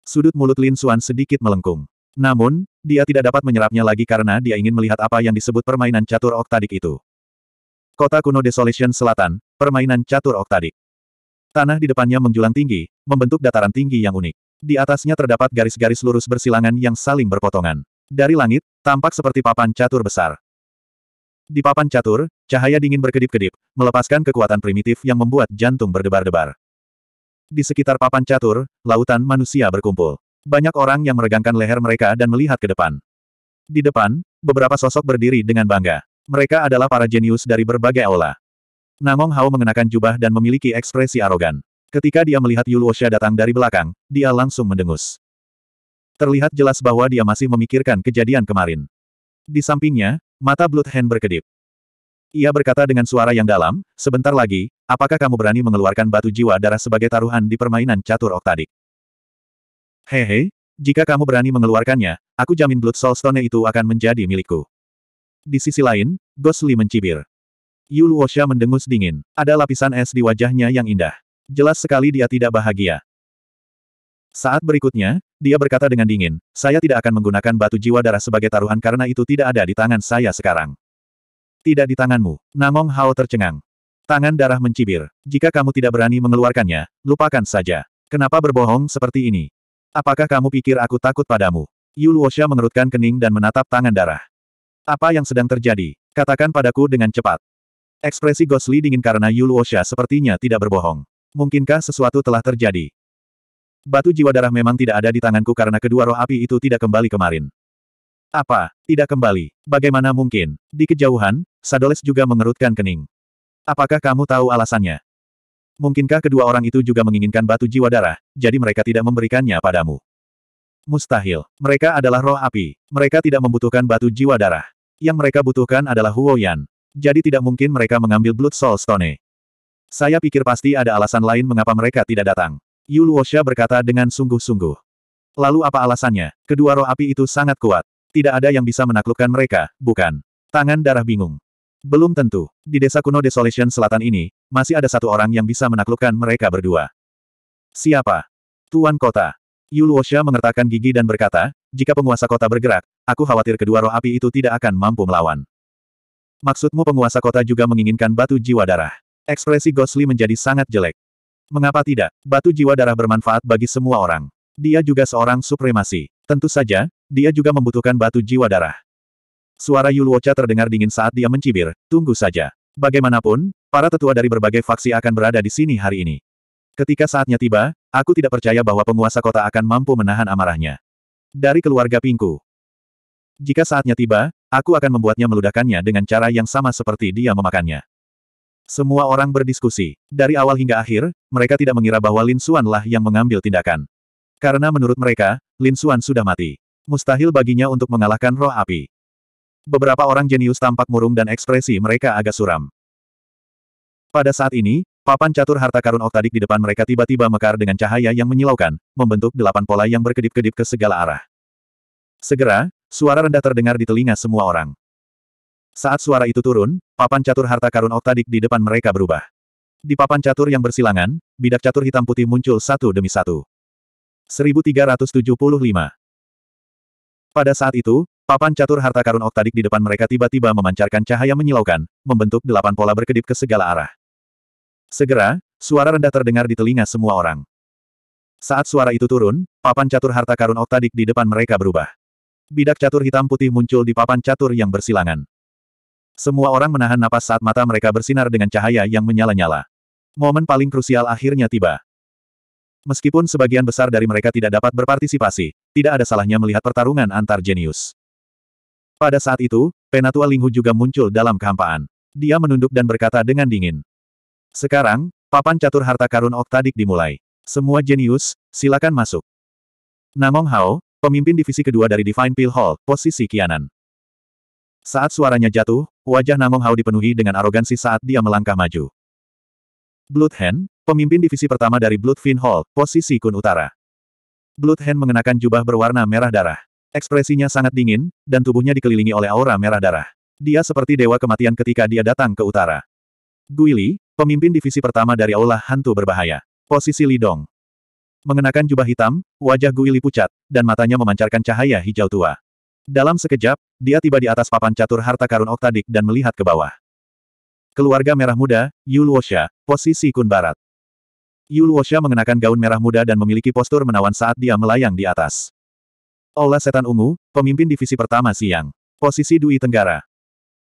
Sudut mulut Lin Xuan sedikit melengkung. Namun, dia tidak dapat menyerapnya lagi karena dia ingin melihat apa yang disebut permainan catur oktadik itu. Kota kuno Desolation Selatan, permainan catur oktadik. Tanah di depannya menjulang tinggi, membentuk dataran tinggi yang unik. Di atasnya terdapat garis-garis lurus bersilangan yang saling berpotongan. Dari langit, tampak seperti papan catur besar. Di papan catur, cahaya dingin berkedip-kedip, melepaskan kekuatan primitif yang membuat jantung berdebar-debar di sekitar papan catur, lautan manusia berkumpul. Banyak orang yang meregangkan leher mereka dan melihat ke depan. Di depan, beberapa sosok berdiri dengan bangga. Mereka adalah para jenius dari berbagai aula. Namong Hao mengenakan jubah dan memiliki ekspresi arogan. Ketika dia melihat Osha datang dari belakang, dia langsung mendengus. Terlihat jelas bahwa dia masih memikirkan kejadian kemarin. Di sampingnya, mata Blood Hand berkedip. Ia berkata dengan suara yang dalam, sebentar lagi, apakah kamu berani mengeluarkan batu jiwa darah sebagai taruhan di permainan catur oktadik? Hehe, jika kamu berani mengeluarkannya, aku jamin Blood Soulstone itu akan menjadi milikku. Di sisi lain, Ghost mencibir. Yu Luosha mendengus dingin. Ada lapisan es di wajahnya yang indah. Jelas sekali dia tidak bahagia. Saat berikutnya, dia berkata dengan dingin, saya tidak akan menggunakan batu jiwa darah sebagai taruhan karena itu tidak ada di tangan saya sekarang. Tidak di tanganmu. Namong Hao tercengang. Tangan darah mencibir. Jika kamu tidak berani mengeluarkannya, lupakan saja. Kenapa berbohong seperti ini? Apakah kamu pikir aku takut padamu? Yu Luosha mengerutkan kening dan menatap tangan darah. Apa yang sedang terjadi? Katakan padaku dengan cepat. Ekspresi Gosli dingin karena Yu Luosha sepertinya tidak berbohong. Mungkinkah sesuatu telah terjadi? Batu jiwa darah memang tidak ada di tanganku karena kedua roh api itu tidak kembali kemarin. Apa? Tidak kembali. Bagaimana mungkin? Di kejauhan, Sadoles juga mengerutkan kening. Apakah kamu tahu alasannya? Mungkinkah kedua orang itu juga menginginkan batu jiwa darah, jadi mereka tidak memberikannya padamu? Mustahil. Mereka adalah roh api. Mereka tidak membutuhkan batu jiwa darah. Yang mereka butuhkan adalah Huo Yan. Jadi tidak mungkin mereka mengambil Blood Soul Stone. Saya pikir pasti ada alasan lain mengapa mereka tidak datang. Yu Luosha berkata dengan sungguh-sungguh. Lalu apa alasannya? Kedua roh api itu sangat kuat. Tidak ada yang bisa menaklukkan mereka, bukan? Tangan darah bingung. Belum tentu. Di desa kuno Desolation Selatan ini, masih ada satu orang yang bisa menaklukkan mereka berdua. Siapa? Tuan Kota. Yuluosha mengertakkan gigi dan berkata, jika penguasa kota bergerak, aku khawatir kedua roh api itu tidak akan mampu melawan. Maksudmu penguasa kota juga menginginkan batu jiwa darah. Ekspresi Gosli menjadi sangat jelek. Mengapa tidak? Batu jiwa darah bermanfaat bagi semua orang. Dia juga seorang supremasi. Tentu saja, dia juga membutuhkan batu jiwa darah. Suara Yuluocha terdengar dingin saat dia mencibir, tunggu saja. Bagaimanapun, para tetua dari berbagai faksi akan berada di sini hari ini. Ketika saatnya tiba, aku tidak percaya bahwa penguasa kota akan mampu menahan amarahnya. Dari keluarga Pingku. Jika saatnya tiba, aku akan membuatnya meludahkannya dengan cara yang sama seperti dia memakannya. Semua orang berdiskusi. Dari awal hingga akhir, mereka tidak mengira bahwa Lin Xuanlah lah yang mengambil tindakan. Karena menurut mereka, Lin Xuan sudah mati. Mustahil baginya untuk mengalahkan roh api. Beberapa orang jenius tampak murung dan ekspresi mereka agak suram. Pada saat ini, papan catur harta karun oktadik di depan mereka tiba-tiba mekar dengan cahaya yang menyilaukan, membentuk delapan pola yang berkedip-kedip ke segala arah. Segera, suara rendah terdengar di telinga semua orang. Saat suara itu turun, papan catur harta karun oktadik di depan mereka berubah. Di papan catur yang bersilangan, bidak catur hitam putih muncul satu demi satu. 1375 Pada saat itu, Papan catur harta karun oktadik di depan mereka tiba-tiba memancarkan cahaya menyilaukan, membentuk delapan pola berkedip ke segala arah. Segera, suara rendah terdengar di telinga semua orang. Saat suara itu turun, papan catur harta karun oktadik di depan mereka berubah. Bidak catur hitam putih muncul di papan catur yang bersilangan. Semua orang menahan napas saat mata mereka bersinar dengan cahaya yang menyala-nyala. Momen paling krusial akhirnya tiba. Meskipun sebagian besar dari mereka tidak dapat berpartisipasi, tidak ada salahnya melihat pertarungan antar jenius. Pada saat itu, Penatua Linghu juga muncul dalam kehampaan. Dia menunduk dan berkata dengan dingin. Sekarang, papan catur harta karun oktadik dimulai. Semua jenius, silakan masuk. Namong Hao, pemimpin divisi kedua dari Divine Pill Hall, posisi kianan. Saat suaranya jatuh, wajah Namong Hao dipenuhi dengan arogansi saat dia melangkah maju. Blood Hand, pemimpin divisi pertama dari Blood Fin Hall, posisi kun utara. Blood Hand mengenakan jubah berwarna merah darah. Ekspresinya sangat dingin, dan tubuhnya dikelilingi oleh aura merah darah. Dia seperti dewa kematian ketika dia datang ke utara. Guili, pemimpin divisi pertama dari Aula Hantu Berbahaya. Posisi Lidong. Mengenakan jubah hitam, wajah Guili pucat, dan matanya memancarkan cahaya hijau tua. Dalam sekejap, dia tiba di atas papan catur harta karun oktadik dan melihat ke bawah. Keluarga merah muda, Yuluosha, posisi kun barat. Yuluosha mengenakan gaun merah muda dan memiliki postur menawan saat dia melayang di atas. Ola Setan Ungu, pemimpin divisi pertama siang. Posisi dwi Tenggara.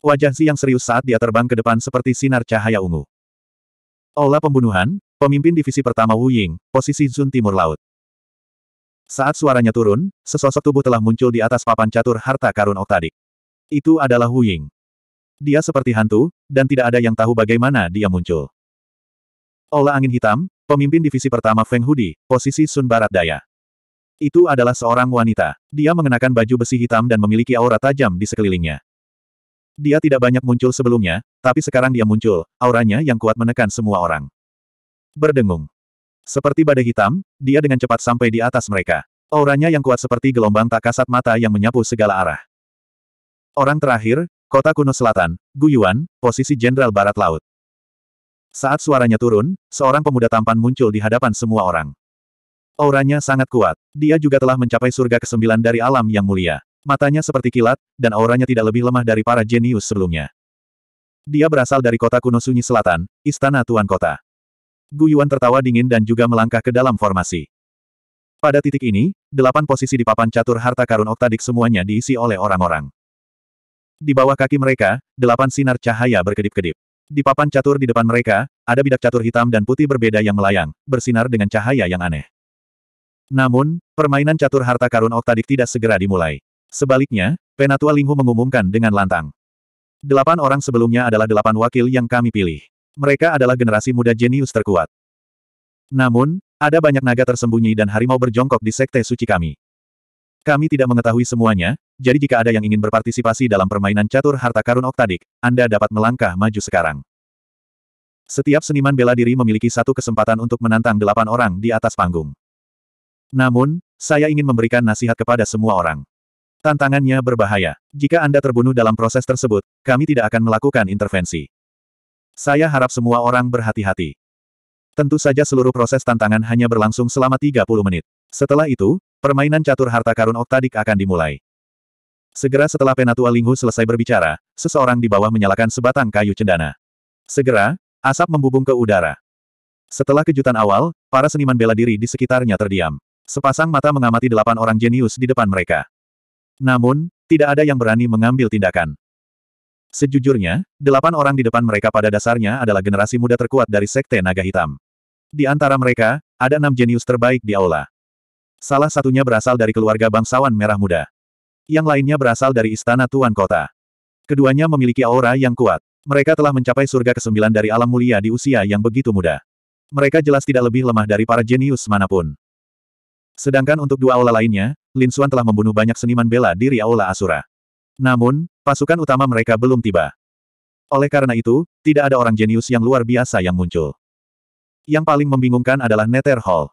Wajah siang serius saat dia terbang ke depan seperti sinar cahaya ungu. Ola Pembunuhan, pemimpin divisi pertama Wu Ying, posisi Zun Timur Laut. Saat suaranya turun, sesosok tubuh telah muncul di atas papan catur harta karun oktadik. Itu adalah Wu Ying. Dia seperti hantu, dan tidak ada yang tahu bagaimana dia muncul. Ola Angin Hitam, pemimpin divisi pertama Feng Hudi, posisi Sun Barat Daya. Itu adalah seorang wanita. Dia mengenakan baju besi hitam dan memiliki aura tajam di sekelilingnya. Dia tidak banyak muncul sebelumnya, tapi sekarang dia muncul, auranya yang kuat menekan semua orang. Berdengung. Seperti badai hitam, dia dengan cepat sampai di atas mereka. Auranya yang kuat seperti gelombang tak kasat mata yang menyapu segala arah. Orang terakhir, kota kuno selatan, Guyuan, posisi Jenderal Barat Laut. Saat suaranya turun, seorang pemuda tampan muncul di hadapan semua orang. Auranya sangat kuat. Dia juga telah mencapai surga kesembilan dari alam yang mulia. Matanya seperti kilat, dan auranya tidak lebih lemah dari para jenius sebelumnya. Dia berasal dari kota kuno Sunyi Selatan, istana tuan kota. Guyuan tertawa dingin dan juga melangkah ke dalam formasi. Pada titik ini, delapan posisi di papan catur harta karun oktadik semuanya diisi oleh orang-orang. Di bawah kaki mereka, delapan sinar cahaya berkedip-kedip. Di papan catur di depan mereka, ada bidak catur hitam dan putih berbeda yang melayang, bersinar dengan cahaya yang aneh. Namun, permainan catur harta karun Oktadik tidak segera dimulai. Sebaliknya, Penatua Linghu mengumumkan dengan lantang. Delapan orang sebelumnya adalah delapan wakil yang kami pilih. Mereka adalah generasi muda jenius terkuat. Namun, ada banyak naga tersembunyi dan harimau berjongkok di sekte suci kami. Kami tidak mengetahui semuanya, jadi jika ada yang ingin berpartisipasi dalam permainan catur harta karun Oktadik, Anda dapat melangkah maju sekarang. Setiap seniman bela diri memiliki satu kesempatan untuk menantang delapan orang di atas panggung. Namun, saya ingin memberikan nasihat kepada semua orang. Tantangannya berbahaya. Jika Anda terbunuh dalam proses tersebut, kami tidak akan melakukan intervensi. Saya harap semua orang berhati-hati. Tentu saja seluruh proses tantangan hanya berlangsung selama 30 menit. Setelah itu, permainan catur harta karun oktadik akan dimulai. Segera setelah Penatua Linghu selesai berbicara, seseorang di bawah menyalakan sebatang kayu cendana. Segera, asap membubung ke udara. Setelah kejutan awal, para seniman bela diri di sekitarnya terdiam. Sepasang mata mengamati delapan orang jenius di depan mereka. Namun, tidak ada yang berani mengambil tindakan. Sejujurnya, delapan orang di depan mereka pada dasarnya adalah generasi muda terkuat dari Sekte Naga Hitam. Di antara mereka, ada enam jenius terbaik di aula. Salah satunya berasal dari keluarga bangsawan merah muda. Yang lainnya berasal dari istana Tuan Kota. Keduanya memiliki aura yang kuat. Mereka telah mencapai surga ke-9 dari alam mulia di usia yang begitu muda. Mereka jelas tidak lebih lemah dari para jenius manapun. Sedangkan untuk dua aula lainnya, Lin Xuan telah membunuh banyak seniman bela diri aula Asura. Namun, pasukan utama mereka belum tiba. Oleh karena itu, tidak ada orang jenius yang luar biasa yang muncul. Yang paling membingungkan adalah Nether Hall.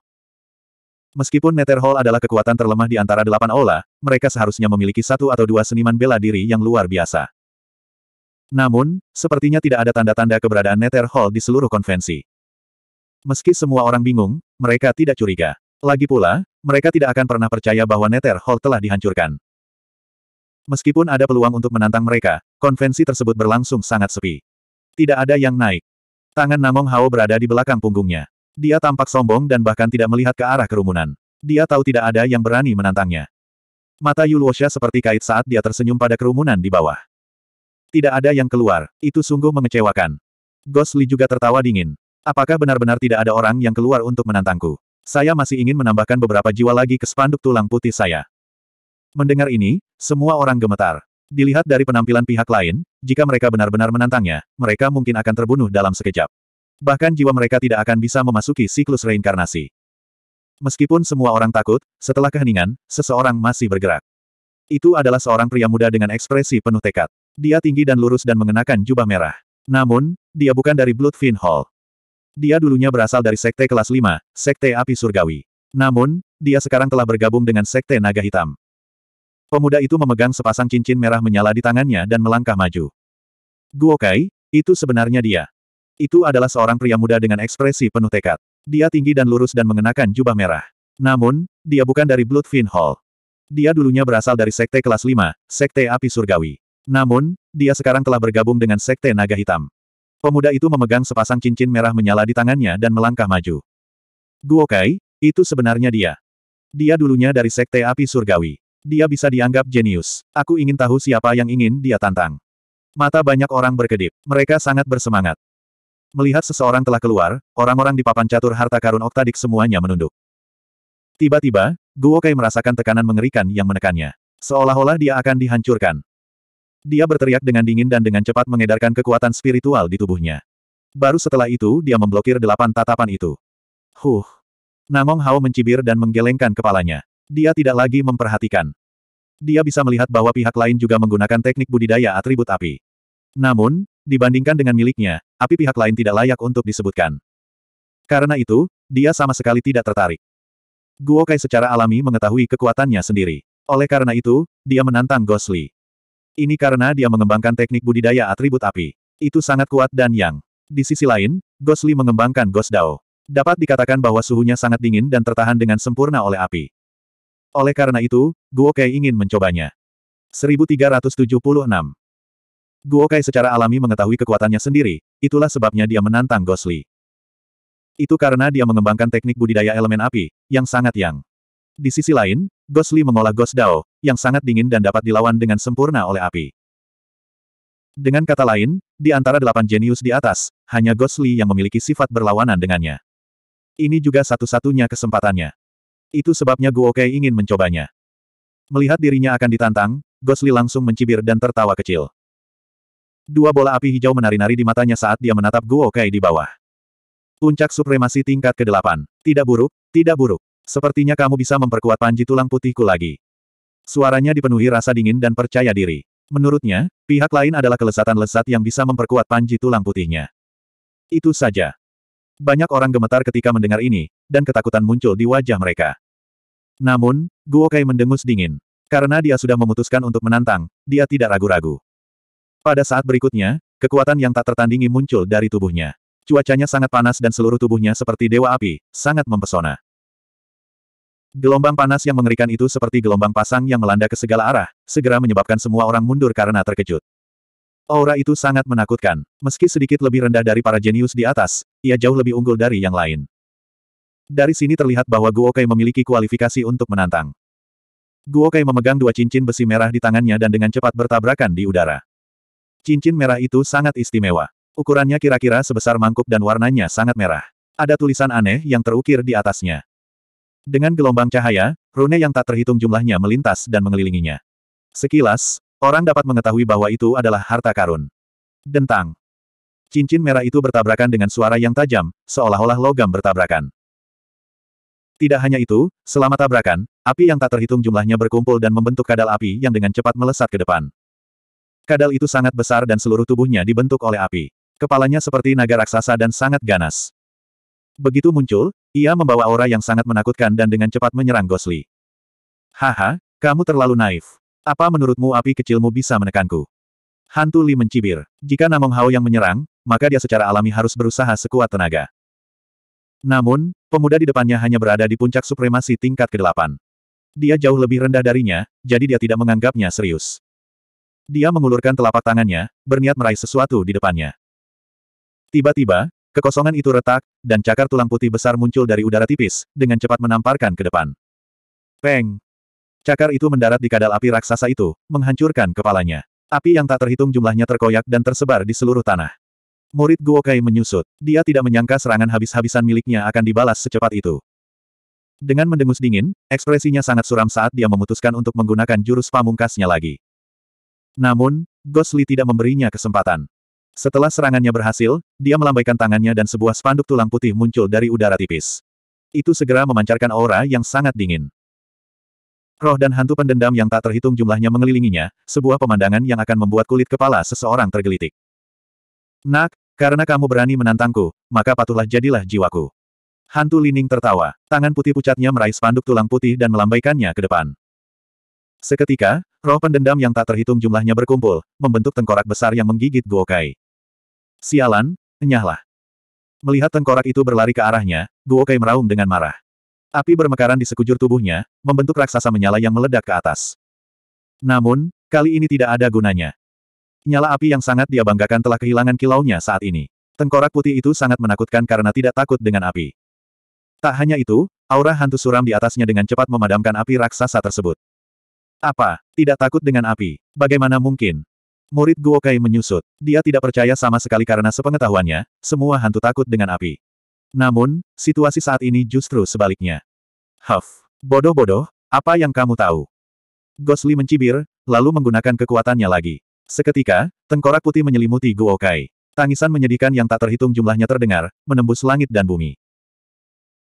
Meskipun Nether Hall adalah kekuatan terlemah di antara delapan aula, mereka seharusnya memiliki satu atau dua seniman bela diri yang luar biasa. Namun, sepertinya tidak ada tanda-tanda keberadaan Nether Hall di seluruh konvensi. Meski semua orang bingung, mereka tidak curiga. Lagi pula, mereka tidak akan pernah percaya bahwa Nether Hall telah dihancurkan. Meskipun ada peluang untuk menantang mereka, konvensi tersebut berlangsung sangat sepi. Tidak ada yang naik. Tangan Namong Hao berada di belakang punggungnya. Dia tampak sombong dan bahkan tidak melihat ke arah kerumunan. Dia tahu tidak ada yang berani menantangnya. Mata Yulwosha seperti kait saat dia tersenyum pada kerumunan di bawah. Tidak ada yang keluar, itu sungguh mengecewakan. Gosli juga tertawa dingin. Apakah benar-benar tidak ada orang yang keluar untuk menantangku? Saya masih ingin menambahkan beberapa jiwa lagi ke spanduk tulang putih saya. Mendengar ini, semua orang gemetar. Dilihat dari penampilan pihak lain, jika mereka benar-benar menantangnya, mereka mungkin akan terbunuh dalam sekejap. Bahkan jiwa mereka tidak akan bisa memasuki siklus reinkarnasi. Meskipun semua orang takut, setelah keheningan, seseorang masih bergerak. Itu adalah seorang pria muda dengan ekspresi penuh tekad. Dia tinggi dan lurus dan mengenakan jubah merah. Namun, dia bukan dari Bloodfin Hall. Dia dulunya berasal dari Sekte Kelas 5, Sekte Api Surgawi. Namun, dia sekarang telah bergabung dengan Sekte Naga Hitam. Pemuda itu memegang sepasang cincin merah menyala di tangannya dan melangkah maju. Guokai, itu sebenarnya dia. Itu adalah seorang pria muda dengan ekspresi penuh tekad. Dia tinggi dan lurus dan mengenakan jubah merah. Namun, dia bukan dari Bloodfin Hall. Dia dulunya berasal dari Sekte Kelas 5, Sekte Api Surgawi. Namun, dia sekarang telah bergabung dengan Sekte Naga Hitam. Pemuda itu memegang sepasang cincin merah menyala di tangannya dan melangkah maju. Guokai, itu sebenarnya dia. Dia dulunya dari Sekte Api Surgawi. Dia bisa dianggap jenius. Aku ingin tahu siapa yang ingin dia tantang. Mata banyak orang berkedip. Mereka sangat bersemangat. Melihat seseorang telah keluar, orang-orang di papan catur harta karun oktadik semuanya menunduk. Tiba-tiba, Guokai merasakan tekanan mengerikan yang menekannya. Seolah-olah dia akan dihancurkan. Dia berteriak dengan dingin dan dengan cepat mengedarkan kekuatan spiritual di tubuhnya. Baru setelah itu dia memblokir delapan tatapan itu. Huh. Namong Hao mencibir dan menggelengkan kepalanya. Dia tidak lagi memperhatikan. Dia bisa melihat bahwa pihak lain juga menggunakan teknik budidaya atribut api. Namun, dibandingkan dengan miliknya, api pihak lain tidak layak untuk disebutkan. Karena itu, dia sama sekali tidak tertarik. Guo Kai secara alami mengetahui kekuatannya sendiri. Oleh karena itu, dia menantang Gosli. Ini karena dia mengembangkan teknik budidaya atribut api. Itu sangat kuat dan yang. Di sisi lain, Gosli mengembangkan Ghost Dao. Dapat dikatakan bahwa suhunya sangat dingin dan tertahan dengan sempurna oleh api. Oleh karena itu, Guo Kai ingin mencobanya. 1376 Kai secara alami mengetahui kekuatannya sendiri, itulah sebabnya dia menantang Gosli. Itu karena dia mengembangkan teknik budidaya elemen api, yang sangat yang. Di sisi lain, Gosli mengolah Gos Dao, yang sangat dingin dan dapat dilawan dengan sempurna oleh api. Dengan kata lain, di antara delapan jenius di atas, hanya Gosli yang memiliki sifat berlawanan dengannya. Ini juga satu-satunya kesempatannya. Itu sebabnya Guo Kei ingin mencobanya. Melihat dirinya akan ditantang, Gosli langsung mencibir dan tertawa kecil. Dua bola api hijau menari-nari di matanya saat dia menatap Guo Kei di bawah. Puncak supremasi tingkat ke-8. Tidak buruk, tidak buruk. Sepertinya kamu bisa memperkuat panji tulang putihku lagi. Suaranya dipenuhi rasa dingin dan percaya diri. Menurutnya, pihak lain adalah kelesatan lesat yang bisa memperkuat panji tulang putihnya. Itu saja. Banyak orang gemetar ketika mendengar ini, dan ketakutan muncul di wajah mereka. Namun, Guo Kai mendengus dingin. Karena dia sudah memutuskan untuk menantang, dia tidak ragu-ragu. Pada saat berikutnya, kekuatan yang tak tertandingi muncul dari tubuhnya. Cuacanya sangat panas dan seluruh tubuhnya seperti dewa api, sangat mempesona. Gelombang panas yang mengerikan itu seperti gelombang pasang yang melanda ke segala arah, segera menyebabkan semua orang mundur karena terkejut. Aura itu sangat menakutkan. Meski sedikit lebih rendah dari para jenius di atas, ia jauh lebih unggul dari yang lain. Dari sini terlihat bahwa Guo Kai memiliki kualifikasi untuk menantang. Guo Kai memegang dua cincin besi merah di tangannya dan dengan cepat bertabrakan di udara. Cincin merah itu sangat istimewa. Ukurannya kira-kira sebesar mangkuk dan warnanya sangat merah. Ada tulisan aneh yang terukir di atasnya. Dengan gelombang cahaya, rune yang tak terhitung jumlahnya melintas dan mengelilinginya. Sekilas, orang dapat mengetahui bahwa itu adalah harta karun. Dentang. Cincin merah itu bertabrakan dengan suara yang tajam, seolah-olah logam bertabrakan. Tidak hanya itu, selama tabrakan, api yang tak terhitung jumlahnya berkumpul dan membentuk kadal api yang dengan cepat melesat ke depan. Kadal itu sangat besar dan seluruh tubuhnya dibentuk oleh api. Kepalanya seperti naga raksasa dan sangat ganas. Begitu muncul, ia membawa aura yang sangat menakutkan dan dengan cepat menyerang Gosli. Haha, kamu terlalu naif. Apa menurutmu api kecilmu bisa menekanku? Hantu Li mencibir. Jika Namong Hao yang menyerang, maka dia secara alami harus berusaha sekuat tenaga. Namun, pemuda di depannya hanya berada di puncak supremasi tingkat ke-8. Dia jauh lebih rendah darinya, jadi dia tidak menganggapnya serius. Dia mengulurkan telapak tangannya, berniat meraih sesuatu di depannya. Tiba-tiba, Kekosongan itu retak, dan cakar tulang putih besar muncul dari udara tipis, dengan cepat menamparkan ke depan. Peng! Cakar itu mendarat di kadal api raksasa itu, menghancurkan kepalanya. Api yang tak terhitung jumlahnya terkoyak dan tersebar di seluruh tanah. Murid Guokai menyusut. Dia tidak menyangka serangan habis-habisan miliknya akan dibalas secepat itu. Dengan mendengus dingin, ekspresinya sangat suram saat dia memutuskan untuk menggunakan jurus pamungkasnya lagi. Namun, Gosli tidak memberinya kesempatan. Setelah serangannya berhasil, dia melambaikan tangannya dan sebuah spanduk tulang putih muncul dari udara tipis. Itu segera memancarkan aura yang sangat dingin. Roh dan hantu pendendam yang tak terhitung jumlahnya mengelilinginya, sebuah pemandangan yang akan membuat kulit kepala seseorang tergelitik. Nak, karena kamu berani menantangku, maka patuhlah jadilah jiwaku. Hantu Lining tertawa, tangan putih pucatnya meraih spanduk tulang putih dan melambaikannya ke depan. Seketika, roh pendendam yang tak terhitung jumlahnya berkumpul, membentuk tengkorak besar yang menggigit Guokai. Sialan, enyahlah. Melihat tengkorak itu berlari ke arahnya, Kai meraung dengan marah. Api bermekaran di sekujur tubuhnya, membentuk raksasa menyala yang meledak ke atas. Namun, kali ini tidak ada gunanya. Nyala api yang sangat dia banggakan telah kehilangan kilaunya saat ini. Tengkorak putih itu sangat menakutkan karena tidak takut dengan api. Tak hanya itu, aura hantu suram di atasnya dengan cepat memadamkan api raksasa tersebut. Apa? Tidak takut dengan api? Bagaimana mungkin? Murid Guokai menyusut. Dia tidak percaya sama sekali karena sepengetahuannya, semua hantu takut dengan api. Namun, situasi saat ini justru sebaliknya. Huff, bodoh-bodoh, apa yang kamu tahu? Gosli mencibir, lalu menggunakan kekuatannya lagi. Seketika, tengkorak putih menyelimuti Guokai. Tangisan menyedihkan yang tak terhitung jumlahnya terdengar, menembus langit dan bumi.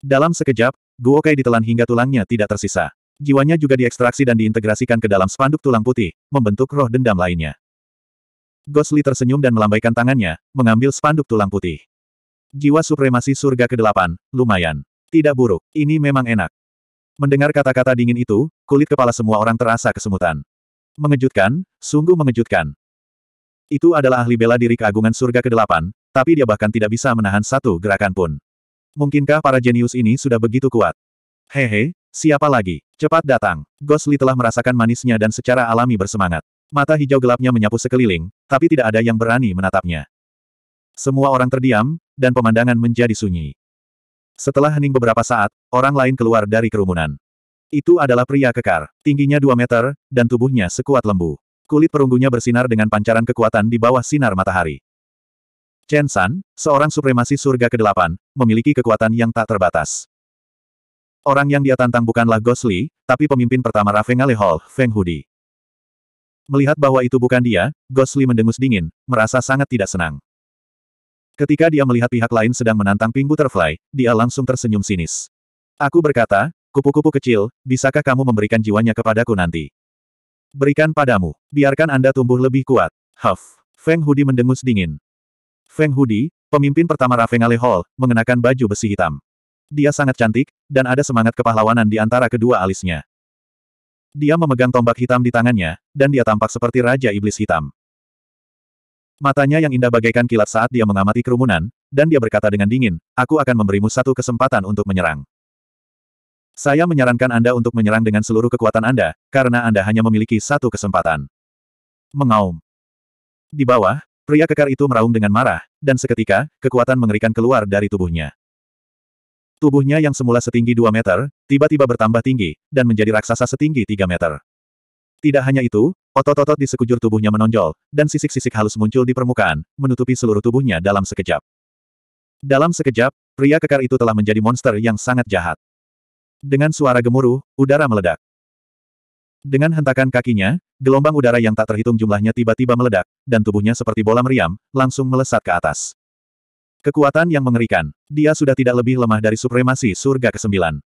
Dalam sekejap, Guokai ditelan hingga tulangnya tidak tersisa. Jiwanya juga diekstraksi dan diintegrasikan ke dalam spanduk tulang putih, membentuk roh dendam lainnya. Gosli tersenyum dan melambaikan tangannya, mengambil spanduk tulang putih. Jiwa supremasi surga ke-8, lumayan. Tidak buruk, ini memang enak. Mendengar kata-kata dingin itu, kulit kepala semua orang terasa kesemutan. Mengejutkan, sungguh mengejutkan. Itu adalah ahli bela diri keagungan surga ke-8, tapi dia bahkan tidak bisa menahan satu gerakan pun. Mungkinkah para jenius ini sudah begitu kuat? Hehe, siapa lagi? Cepat datang. Gosli telah merasakan manisnya dan secara alami bersemangat. Mata hijau gelapnya menyapu sekeliling, tapi tidak ada yang berani menatapnya. Semua orang terdiam, dan pemandangan menjadi sunyi. Setelah hening beberapa saat, orang lain keluar dari kerumunan. Itu adalah pria kekar, tingginya 2 meter, dan tubuhnya sekuat lembu. Kulit perunggunya bersinar dengan pancaran kekuatan di bawah sinar matahari. Chen San, seorang supremasi surga ke-8, memiliki kekuatan yang tak terbatas. Orang yang dia tantang bukanlah Gosli, tapi pemimpin pertama Ravenale Hall, Feng Hudi. Melihat bahwa itu bukan dia, Gosli mendengus dingin, merasa sangat tidak senang. Ketika dia melihat pihak lain sedang menantang Pink Butterfly, dia langsung tersenyum sinis. Aku berkata, kupu-kupu kecil, bisakah kamu memberikan jiwanya kepadaku nanti? Berikan padamu, biarkan Anda tumbuh lebih kuat. Huff. Feng Hudi mendengus dingin. Feng Hudi, pemimpin pertama Ravengale Hall, mengenakan baju besi hitam. Dia sangat cantik, dan ada semangat kepahlawanan di antara kedua alisnya. Dia memegang tombak hitam di tangannya, dan dia tampak seperti Raja Iblis Hitam. Matanya yang indah bagaikan kilat saat dia mengamati kerumunan, dan dia berkata dengan dingin, aku akan memberimu satu kesempatan untuk menyerang. Saya menyarankan Anda untuk menyerang dengan seluruh kekuatan Anda, karena Anda hanya memiliki satu kesempatan. Mengaum. Di bawah, pria kekar itu meraung dengan marah, dan seketika, kekuatan mengerikan keluar dari tubuhnya. Tubuhnya yang semula setinggi 2 meter, tiba-tiba bertambah tinggi, dan menjadi raksasa setinggi 3 meter. Tidak hanya itu, otot-otot di sekujur tubuhnya menonjol, dan sisik-sisik halus muncul di permukaan, menutupi seluruh tubuhnya dalam sekejap. Dalam sekejap, pria kekar itu telah menjadi monster yang sangat jahat. Dengan suara gemuruh, udara meledak. Dengan hentakan kakinya, gelombang udara yang tak terhitung jumlahnya tiba-tiba meledak, dan tubuhnya seperti bola meriam, langsung melesat ke atas. Kekuatan yang mengerikan. Dia sudah tidak lebih lemah dari supremasi surga ke-9.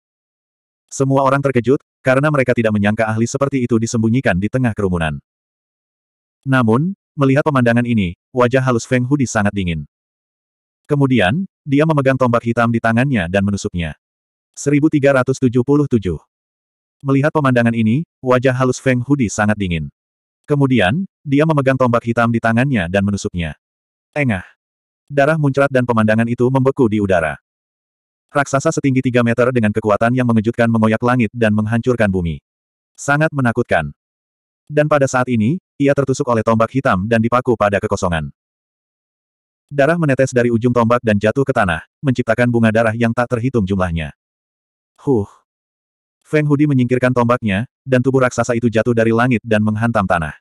Semua orang terkejut, karena mereka tidak menyangka ahli seperti itu disembunyikan di tengah kerumunan. Namun, melihat pemandangan ini, wajah halus Feng Hudi sangat dingin. Kemudian, dia memegang tombak hitam di tangannya dan menusuknya. 1377 Melihat pemandangan ini, wajah halus Feng Hudi sangat dingin. Kemudian, dia memegang tombak hitam di tangannya dan menusuknya. Engah. Darah muncrat dan pemandangan itu membeku di udara. Raksasa setinggi 3 meter dengan kekuatan yang mengejutkan mengoyak langit dan menghancurkan bumi. Sangat menakutkan. Dan pada saat ini, ia tertusuk oleh tombak hitam dan dipaku pada kekosongan. Darah menetes dari ujung tombak dan jatuh ke tanah, menciptakan bunga darah yang tak terhitung jumlahnya. Huh. Feng Hudi menyingkirkan tombaknya, dan tubuh raksasa itu jatuh dari langit dan menghantam tanah.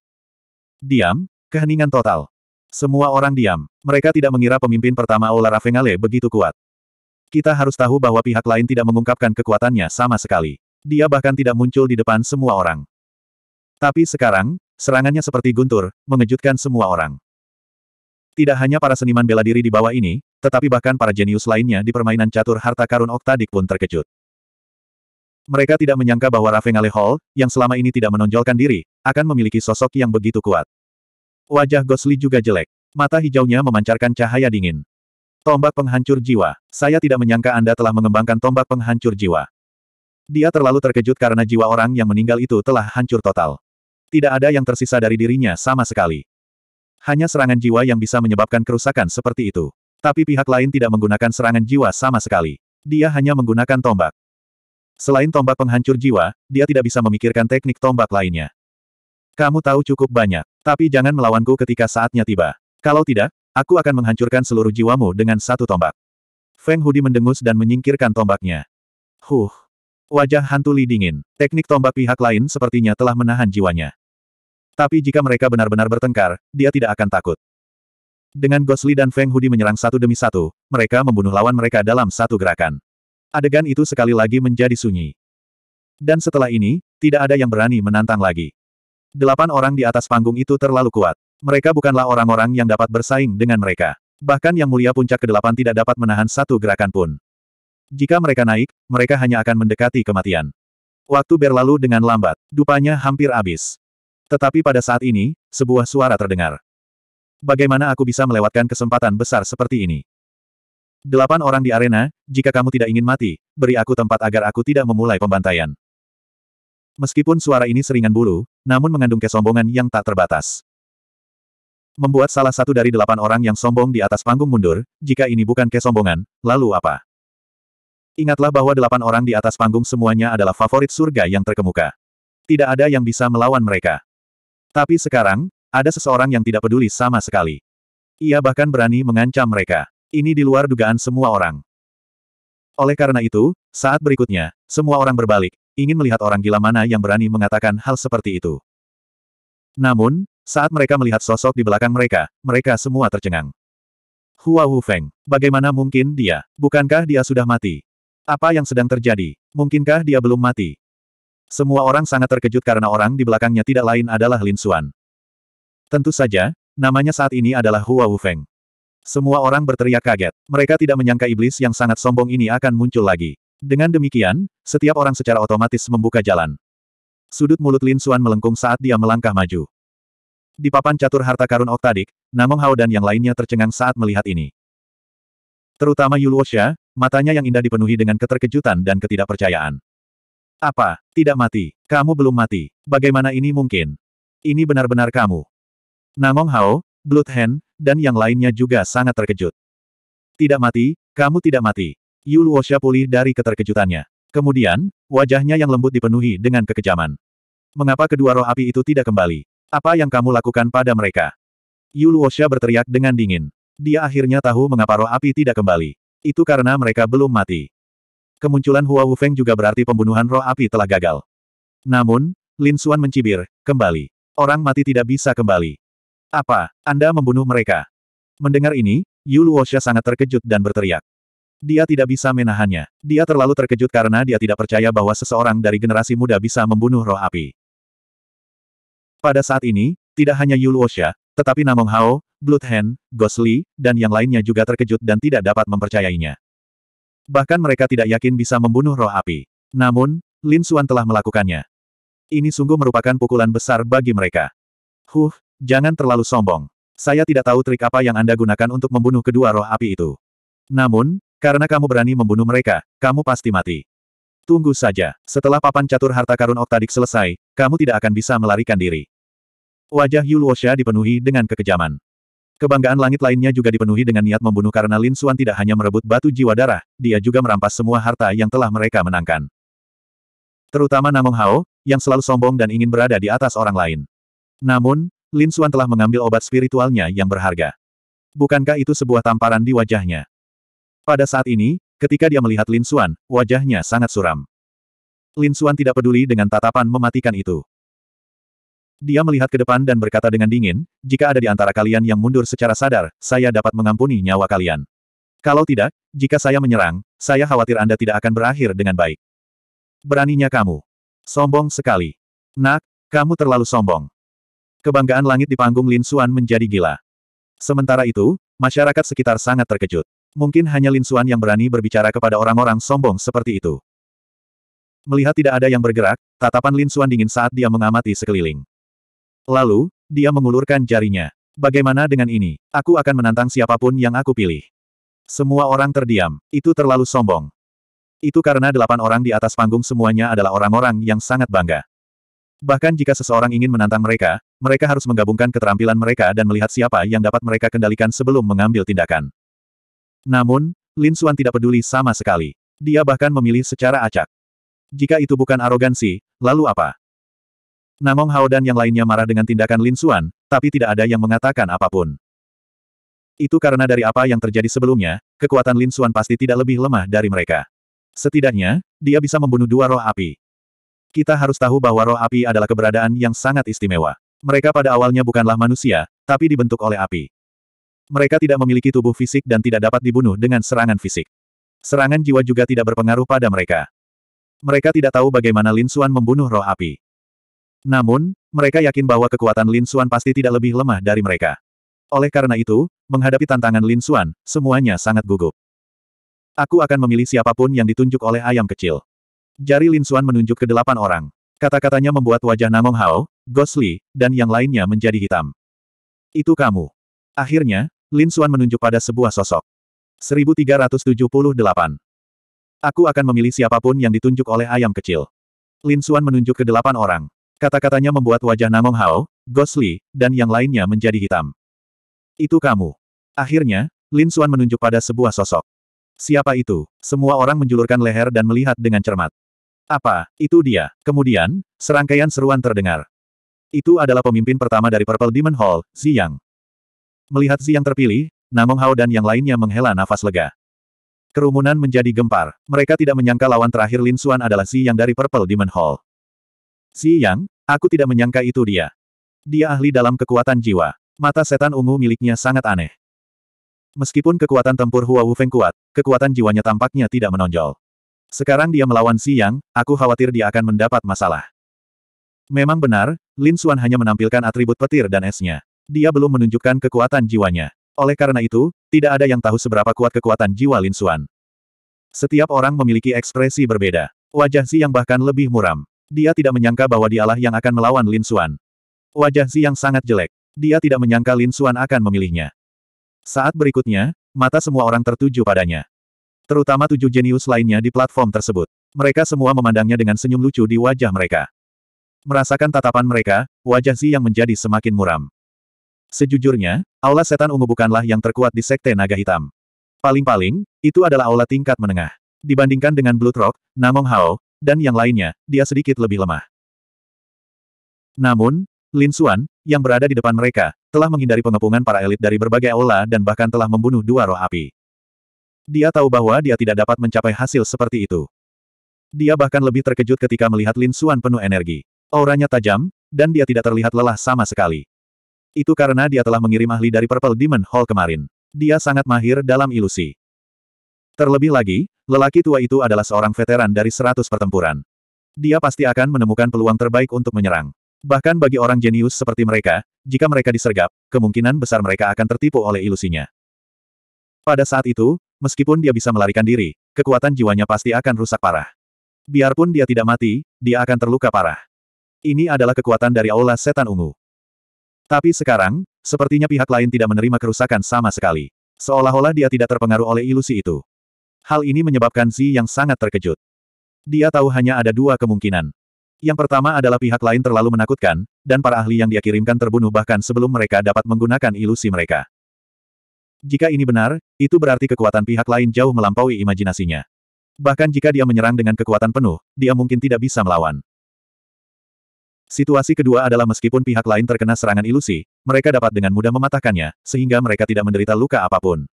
Diam, keheningan total. Semua orang diam. Mereka tidak mengira pemimpin pertama Ola Ravengale begitu kuat. Kita harus tahu bahwa pihak lain tidak mengungkapkan kekuatannya sama sekali. Dia bahkan tidak muncul di depan semua orang. Tapi sekarang, serangannya seperti guntur, mengejutkan semua orang. Tidak hanya para seniman bela diri di bawah ini, tetapi bahkan para jenius lainnya di permainan catur harta karun oktadik pun terkejut. Mereka tidak menyangka bahwa Ravengale Hall, yang selama ini tidak menonjolkan diri, akan memiliki sosok yang begitu kuat. Wajah Gosli juga jelek. Mata hijaunya memancarkan cahaya dingin. Tombak penghancur jiwa. Saya tidak menyangka Anda telah mengembangkan tombak penghancur jiwa. Dia terlalu terkejut karena jiwa orang yang meninggal itu telah hancur total. Tidak ada yang tersisa dari dirinya sama sekali. Hanya serangan jiwa yang bisa menyebabkan kerusakan seperti itu. Tapi pihak lain tidak menggunakan serangan jiwa sama sekali. Dia hanya menggunakan tombak. Selain tombak penghancur jiwa, dia tidak bisa memikirkan teknik tombak lainnya. Kamu tahu cukup banyak. Tapi jangan melawanku ketika saatnya tiba. Kalau tidak, aku akan menghancurkan seluruh jiwamu dengan satu tombak. Feng Hudi mendengus dan menyingkirkan tombaknya. Huh. Wajah hantu Li dingin. Teknik tombak pihak lain sepertinya telah menahan jiwanya. Tapi jika mereka benar-benar bertengkar, dia tidak akan takut. Dengan Gosli dan Feng Hudi menyerang satu demi satu, mereka membunuh lawan mereka dalam satu gerakan. Adegan itu sekali lagi menjadi sunyi. Dan setelah ini, tidak ada yang berani menantang lagi. Delapan orang di atas panggung itu terlalu kuat. Mereka bukanlah orang-orang yang dapat bersaing dengan mereka. Bahkan Yang Mulia Puncak Kedelapan tidak dapat menahan satu gerakan pun. Jika mereka naik, mereka hanya akan mendekati kematian. Waktu berlalu dengan lambat, dupanya hampir habis. Tetapi pada saat ini, sebuah suara terdengar. Bagaimana aku bisa melewatkan kesempatan besar seperti ini? Delapan orang di arena, jika kamu tidak ingin mati, beri aku tempat agar aku tidak memulai pembantaian. Meskipun suara ini seringan bulu, namun mengandung kesombongan yang tak terbatas. Membuat salah satu dari delapan orang yang sombong di atas panggung mundur, jika ini bukan kesombongan, lalu apa? Ingatlah bahwa delapan orang di atas panggung semuanya adalah favorit surga yang terkemuka. Tidak ada yang bisa melawan mereka. Tapi sekarang, ada seseorang yang tidak peduli sama sekali. Ia bahkan berani mengancam mereka. Ini di luar dugaan semua orang. Oleh karena itu, saat berikutnya, semua orang berbalik, ingin melihat orang gila mana yang berani mengatakan hal seperti itu. Namun, saat mereka melihat sosok di belakang mereka, mereka semua tercengang. Hua Wu Feng, bagaimana mungkin dia? Bukankah dia sudah mati? Apa yang sedang terjadi? Mungkinkah dia belum mati? Semua orang sangat terkejut karena orang di belakangnya tidak lain adalah Lin Xuan. Tentu saja, namanya saat ini adalah Hua Wu Feng. Semua orang berteriak kaget. Mereka tidak menyangka iblis yang sangat sombong ini akan muncul lagi. Dengan demikian, setiap orang secara otomatis membuka jalan. Sudut mulut Lin Xuan melengkung saat dia melangkah maju. Di papan catur harta karun oktadik, Namong Hao dan yang lainnya tercengang saat melihat ini. Terutama Yuluosha, matanya yang indah dipenuhi dengan keterkejutan dan ketidakpercayaan. Apa? Tidak mati. Kamu belum mati. Bagaimana ini mungkin? Ini benar-benar kamu. Namong Hao, Blood Hand, dan yang lainnya juga sangat terkejut. Tidak mati, kamu tidak mati. Yu Luosha pulih dari keterkejutannya. Kemudian, wajahnya yang lembut dipenuhi dengan kekejaman. Mengapa kedua roh api itu tidak kembali? Apa yang kamu lakukan pada mereka? Yu Luosha berteriak dengan dingin. Dia akhirnya tahu mengapa roh api tidak kembali. Itu karena mereka belum mati. Kemunculan Hua Wufeng juga berarti pembunuhan roh api telah gagal. Namun, Lin Xuan mencibir, kembali. Orang mati tidak bisa kembali. Apa, Anda membunuh mereka? Mendengar ini, Yu Luosha sangat terkejut dan berteriak. Dia tidak bisa menahannya. Dia terlalu terkejut karena dia tidak percaya bahwa seseorang dari generasi muda bisa membunuh roh api. Pada saat ini, tidak hanya Yuluosha, tetapi Namong Hao, Blood Hand, Ghost dan yang lainnya juga terkejut dan tidak dapat mempercayainya. Bahkan mereka tidak yakin bisa membunuh roh api. Namun, Lin Xuan telah melakukannya. Ini sungguh merupakan pukulan besar bagi mereka. Huh, jangan terlalu sombong. Saya tidak tahu trik apa yang Anda gunakan untuk membunuh kedua roh api itu. Namun, karena kamu berani membunuh mereka, kamu pasti mati. Tunggu saja, setelah papan catur harta karun oktadik selesai, kamu tidak akan bisa melarikan diri. Wajah Yu Luosha dipenuhi dengan kekejaman. Kebanggaan langit lainnya juga dipenuhi dengan niat membunuh karena Lin Xuan tidak hanya merebut batu jiwa darah, dia juga merampas semua harta yang telah mereka menangkan. Terutama Namong Hao, yang selalu sombong dan ingin berada di atas orang lain. Namun, Lin Xuan telah mengambil obat spiritualnya yang berharga. Bukankah itu sebuah tamparan di wajahnya? Pada saat ini, ketika dia melihat Lin Xuan, wajahnya sangat suram. Lin Xuan tidak peduli dengan tatapan mematikan itu. Dia melihat ke depan dan berkata dengan dingin, jika ada di antara kalian yang mundur secara sadar, saya dapat mengampuni nyawa kalian. Kalau tidak, jika saya menyerang, saya khawatir Anda tidak akan berakhir dengan baik. Beraninya kamu. Sombong sekali. Nak, kamu terlalu sombong. Kebanggaan langit di panggung Lin Xuan menjadi gila. Sementara itu, masyarakat sekitar sangat terkejut. Mungkin hanya Lin Xuan yang berani berbicara kepada orang-orang sombong seperti itu. Melihat tidak ada yang bergerak, tatapan Lin Xuan dingin saat dia mengamati sekeliling. Lalu, dia mengulurkan jarinya. Bagaimana dengan ini? Aku akan menantang siapapun yang aku pilih. Semua orang terdiam. Itu terlalu sombong. Itu karena delapan orang di atas panggung semuanya adalah orang-orang yang sangat bangga. Bahkan jika seseorang ingin menantang mereka, mereka harus menggabungkan keterampilan mereka dan melihat siapa yang dapat mereka kendalikan sebelum mengambil tindakan. Namun, Lin Xuan tidak peduli sama sekali. Dia bahkan memilih secara acak. Jika itu bukan arogansi, lalu apa? Namong Hao dan yang lainnya marah dengan tindakan Lin Xuan, tapi tidak ada yang mengatakan apapun. Itu karena dari apa yang terjadi sebelumnya, kekuatan Lin Xuan pasti tidak lebih lemah dari mereka. Setidaknya, dia bisa membunuh dua roh api. Kita harus tahu bahwa roh api adalah keberadaan yang sangat istimewa. Mereka pada awalnya bukanlah manusia, tapi dibentuk oleh api. Mereka tidak memiliki tubuh fisik dan tidak dapat dibunuh dengan serangan fisik. Serangan jiwa juga tidak berpengaruh pada mereka. Mereka tidak tahu bagaimana Lin Xuan membunuh roh api. Namun, mereka yakin bahwa kekuatan Lin Xuan pasti tidak lebih lemah dari mereka. Oleh karena itu, menghadapi tantangan Lin Xuan, semuanya sangat gugup. Aku akan memilih siapapun yang ditunjuk oleh ayam kecil. Jari Lin Xuan menunjuk ke delapan orang. Kata-katanya membuat wajah Namong Hao, Gosli, dan yang lainnya menjadi hitam. Itu kamu. Akhirnya, Lin Suan menunjuk pada sebuah sosok. 1378. Aku akan memilih siapapun yang ditunjuk oleh ayam kecil. Lin Suan menunjuk ke delapan orang. Kata-katanya membuat wajah Namong Hao, Gosli, dan yang lainnya menjadi hitam. Itu kamu. Akhirnya, Lin Suan menunjuk pada sebuah sosok. Siapa itu? Semua orang menjulurkan leher dan melihat dengan cermat. Apa, itu dia. Kemudian, serangkaian seruan terdengar. Itu adalah pemimpin pertama dari Purple Demon Hall, Ziyang. Melihat Zi terpilih, Namong Hao dan yang lainnya menghela nafas lega. Kerumunan menjadi gempar. Mereka tidak menyangka lawan terakhir Lin Suan adalah Xi Yang dari Purple Demon Hall. Xi Yang, aku tidak menyangka itu dia. Dia ahli dalam kekuatan jiwa. Mata setan ungu miliknya sangat aneh. Meskipun kekuatan tempur Hua Wufeng kuat, kekuatan jiwanya tampaknya tidak menonjol. Sekarang dia melawan Xi Yang, aku khawatir dia akan mendapat masalah. Memang benar, Lin Suan hanya menampilkan atribut petir dan esnya. Dia belum menunjukkan kekuatan jiwanya. Oleh karena itu, tidak ada yang tahu seberapa kuat kekuatan jiwa Lin Xuan. Setiap orang memiliki ekspresi berbeda. Wajah Zi yang bahkan lebih muram. Dia tidak menyangka bahwa dialah yang akan melawan Lin Xuan. Wajah Zi yang sangat jelek. Dia tidak menyangka Lin Xuan akan memilihnya. Saat berikutnya, mata semua orang tertuju padanya. Terutama tujuh jenius lainnya di platform tersebut. Mereka semua memandangnya dengan senyum lucu di wajah mereka. Merasakan tatapan mereka, wajah Zi yang menjadi semakin muram. Sejujurnya, aula setan ungu bukanlah yang terkuat di sekte naga hitam. Paling-paling, itu adalah aula tingkat menengah. Dibandingkan dengan Blood Rock, Namong Hao, dan yang lainnya, dia sedikit lebih lemah. Namun, Lin Xuan, yang berada di depan mereka, telah menghindari pengepungan para elit dari berbagai aula dan bahkan telah membunuh dua roh api. Dia tahu bahwa dia tidak dapat mencapai hasil seperti itu. Dia bahkan lebih terkejut ketika melihat Lin Xuan penuh energi. Auranya tajam, dan dia tidak terlihat lelah sama sekali. Itu karena dia telah mengirim ahli dari Purple Demon Hall kemarin. Dia sangat mahir dalam ilusi. Terlebih lagi, lelaki tua itu adalah seorang veteran dari seratus pertempuran. Dia pasti akan menemukan peluang terbaik untuk menyerang. Bahkan bagi orang jenius seperti mereka, jika mereka disergap, kemungkinan besar mereka akan tertipu oleh ilusinya. Pada saat itu, meskipun dia bisa melarikan diri, kekuatan jiwanya pasti akan rusak parah. Biarpun dia tidak mati, dia akan terluka parah. Ini adalah kekuatan dari Aula Setan Ungu. Tapi sekarang, sepertinya pihak lain tidak menerima kerusakan sama sekali. Seolah-olah dia tidak terpengaruh oleh ilusi itu. Hal ini menyebabkan Zi yang sangat terkejut. Dia tahu hanya ada dua kemungkinan. Yang pertama adalah pihak lain terlalu menakutkan, dan para ahli yang dia kirimkan terbunuh bahkan sebelum mereka dapat menggunakan ilusi mereka. Jika ini benar, itu berarti kekuatan pihak lain jauh melampaui imajinasinya. Bahkan jika dia menyerang dengan kekuatan penuh, dia mungkin tidak bisa melawan. Situasi kedua adalah meskipun pihak lain terkena serangan ilusi, mereka dapat dengan mudah mematahkannya, sehingga mereka tidak menderita luka apapun.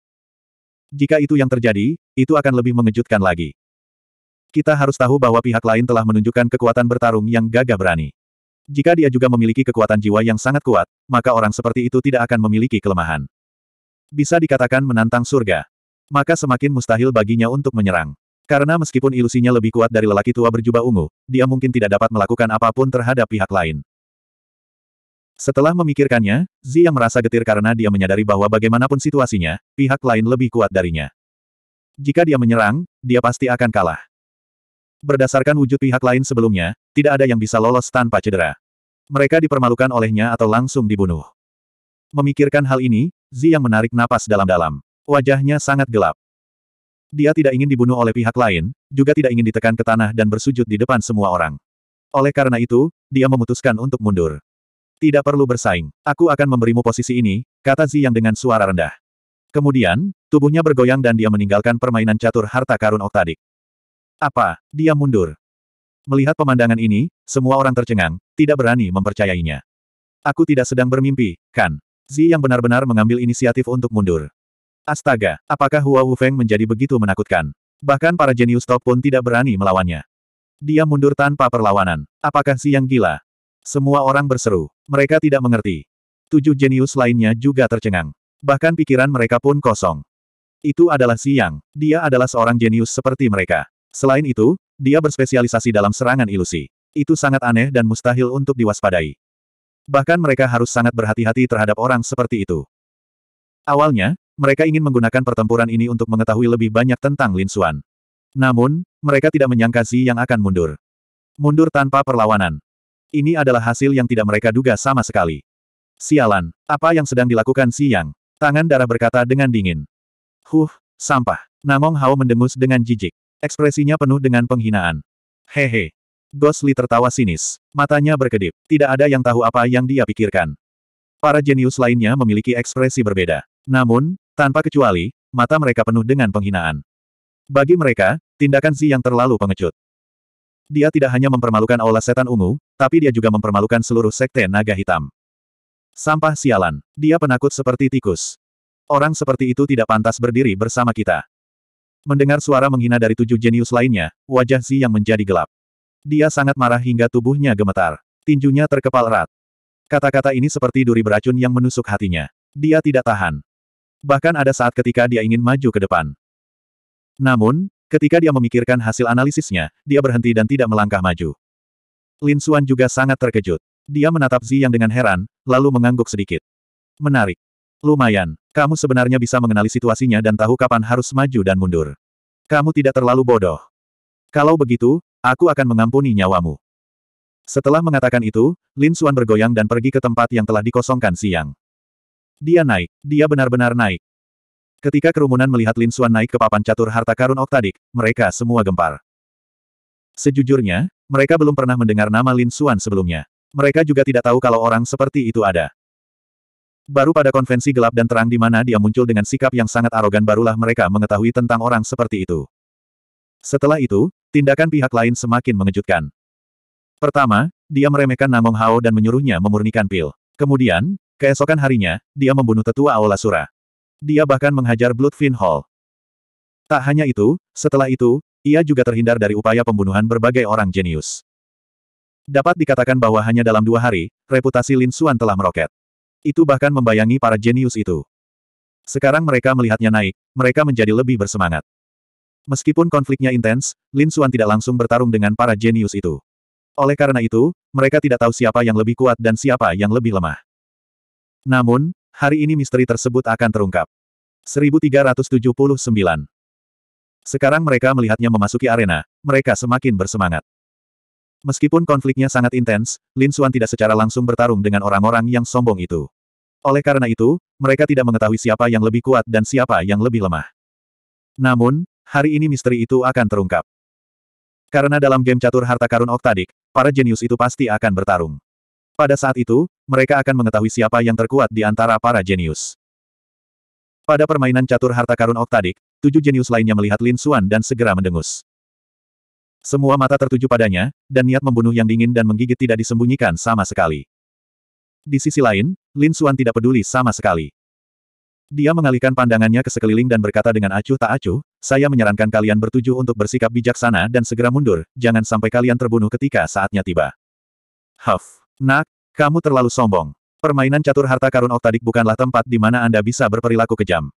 Jika itu yang terjadi, itu akan lebih mengejutkan lagi. Kita harus tahu bahwa pihak lain telah menunjukkan kekuatan bertarung yang gagah berani. Jika dia juga memiliki kekuatan jiwa yang sangat kuat, maka orang seperti itu tidak akan memiliki kelemahan. Bisa dikatakan menantang surga. Maka semakin mustahil baginya untuk menyerang. Karena meskipun ilusinya lebih kuat dari lelaki tua berjubah ungu, dia mungkin tidak dapat melakukan apapun terhadap pihak lain. Setelah memikirkannya, Zi yang merasa getir karena dia menyadari bahwa bagaimanapun situasinya, pihak lain lebih kuat darinya. Jika dia menyerang, dia pasti akan kalah. Berdasarkan wujud pihak lain sebelumnya, tidak ada yang bisa lolos tanpa cedera. Mereka dipermalukan olehnya atau langsung dibunuh. Memikirkan hal ini, Zi yang menarik napas dalam-dalam. Wajahnya sangat gelap. Dia tidak ingin dibunuh oleh pihak lain, juga tidak ingin ditekan ke tanah dan bersujud di depan semua orang. Oleh karena itu, dia memutuskan untuk mundur. Tidak perlu bersaing, aku akan memberimu posisi ini, kata Zi yang dengan suara rendah. Kemudian, tubuhnya bergoyang dan dia meninggalkan permainan catur harta karun oktadik. Apa? Dia mundur. Melihat pemandangan ini, semua orang tercengang, tidak berani mempercayainya. Aku tidak sedang bermimpi, kan? Zi yang benar-benar mengambil inisiatif untuk mundur. Astaga, apakah Hua Wufeng menjadi begitu menakutkan? Bahkan para jenius top pun tidak berani melawannya. Dia mundur tanpa perlawanan. Apakah si yang gila? Semua orang berseru. Mereka tidak mengerti. Tujuh jenius lainnya juga tercengang. Bahkan pikiran mereka pun kosong. Itu adalah siang. Dia adalah seorang jenius seperti mereka. Selain itu, dia berspesialisasi dalam serangan ilusi. Itu sangat aneh dan mustahil untuk diwaspadai. Bahkan mereka harus sangat berhati-hati terhadap orang seperti itu. Awalnya, mereka ingin menggunakan pertempuran ini untuk mengetahui lebih banyak tentang Lin Xuan. Namun, mereka tidak menyangka Zi yang akan mundur. Mundur tanpa perlawanan. Ini adalah hasil yang tidak mereka duga sama sekali. Sialan, apa yang sedang dilakukan Xi Yang? Tangan darah berkata dengan dingin. Huh, sampah. Namong Hao mendengus dengan jijik. Ekspresinya penuh dengan penghinaan. Hehe. Ghost Li tertawa sinis. Matanya berkedip. Tidak ada yang tahu apa yang dia pikirkan. Para jenius lainnya memiliki ekspresi berbeda. Namun, tanpa kecuali, mata mereka penuh dengan penghinaan. Bagi mereka, tindakan Zi yang terlalu pengecut. Dia tidak hanya mempermalukan Aula Setan Ungu, tapi dia juga mempermalukan seluruh Sekte Naga Hitam. Sampah sialan, dia penakut seperti tikus. Orang seperti itu tidak pantas berdiri bersama kita. Mendengar suara menghina dari tujuh jenius lainnya, wajah Zi yang menjadi gelap. Dia sangat marah hingga tubuhnya gemetar. Tinjunya terkepal erat. Kata-kata ini seperti duri beracun yang menusuk hatinya. Dia tidak tahan bahkan ada saat ketika dia ingin maju ke depan. Namun, ketika dia memikirkan hasil analisisnya, dia berhenti dan tidak melangkah maju. Lin Xuan juga sangat terkejut. Dia menatap Zi Yang dengan heran, lalu mengangguk sedikit. Menarik. Lumayan, kamu sebenarnya bisa mengenali situasinya dan tahu kapan harus maju dan mundur. Kamu tidak terlalu bodoh. Kalau begitu, aku akan mengampuni nyawamu. Setelah mengatakan itu, Lin Xuan bergoyang dan pergi ke tempat yang telah dikosongkan siang. Dia naik. Dia benar-benar naik. Ketika kerumunan melihat Lin Xuan naik ke papan catur harta karun oktadik, mereka semua gempar. Sejujurnya, mereka belum pernah mendengar nama Lin Xuan sebelumnya. Mereka juga tidak tahu kalau orang seperti itu ada. Baru pada konvensi gelap dan terang di mana dia muncul dengan sikap yang sangat arogan barulah mereka mengetahui tentang orang seperti itu. Setelah itu, tindakan pihak lain semakin mengejutkan. Pertama, dia meremehkan Namong Hao dan menyuruhnya memurnikan pil. Kemudian, Keesokan harinya, dia membunuh tetua Aula Sura. Dia bahkan menghajar Bloodfin Hall. Tak hanya itu, setelah itu, ia juga terhindar dari upaya pembunuhan berbagai orang jenius. Dapat dikatakan bahwa hanya dalam dua hari, reputasi Lin Xuan telah meroket. Itu bahkan membayangi para jenius itu. Sekarang mereka melihatnya naik, mereka menjadi lebih bersemangat. Meskipun konfliknya intens, Lin Xuan tidak langsung bertarung dengan para jenius itu. Oleh karena itu, mereka tidak tahu siapa yang lebih kuat dan siapa yang lebih lemah. Namun, hari ini misteri tersebut akan terungkap. 1379 Sekarang mereka melihatnya memasuki arena, mereka semakin bersemangat. Meskipun konfliknya sangat intens, Lin Xuan tidak secara langsung bertarung dengan orang-orang yang sombong itu. Oleh karena itu, mereka tidak mengetahui siapa yang lebih kuat dan siapa yang lebih lemah. Namun, hari ini misteri itu akan terungkap. Karena dalam game catur harta karun oktadik, para jenius itu pasti akan bertarung. Pada saat itu, mereka akan mengetahui siapa yang terkuat di antara para jenius. Pada permainan catur harta karun oktadik, tujuh jenius lainnya melihat Lin Xuan dan segera mendengus. Semua mata tertuju padanya, dan niat membunuh yang dingin dan menggigit tidak disembunyikan sama sekali. Di sisi lain, Lin Xuan tidak peduli sama sekali. Dia mengalihkan pandangannya ke sekeliling dan berkata dengan acuh tak acuh, saya menyarankan kalian bertuju untuk bersikap bijaksana dan segera mundur, jangan sampai kalian terbunuh ketika saatnya tiba. Huff. Nak, kamu terlalu sombong. Permainan catur harta karun oktadik bukanlah tempat di mana Anda bisa berperilaku kejam.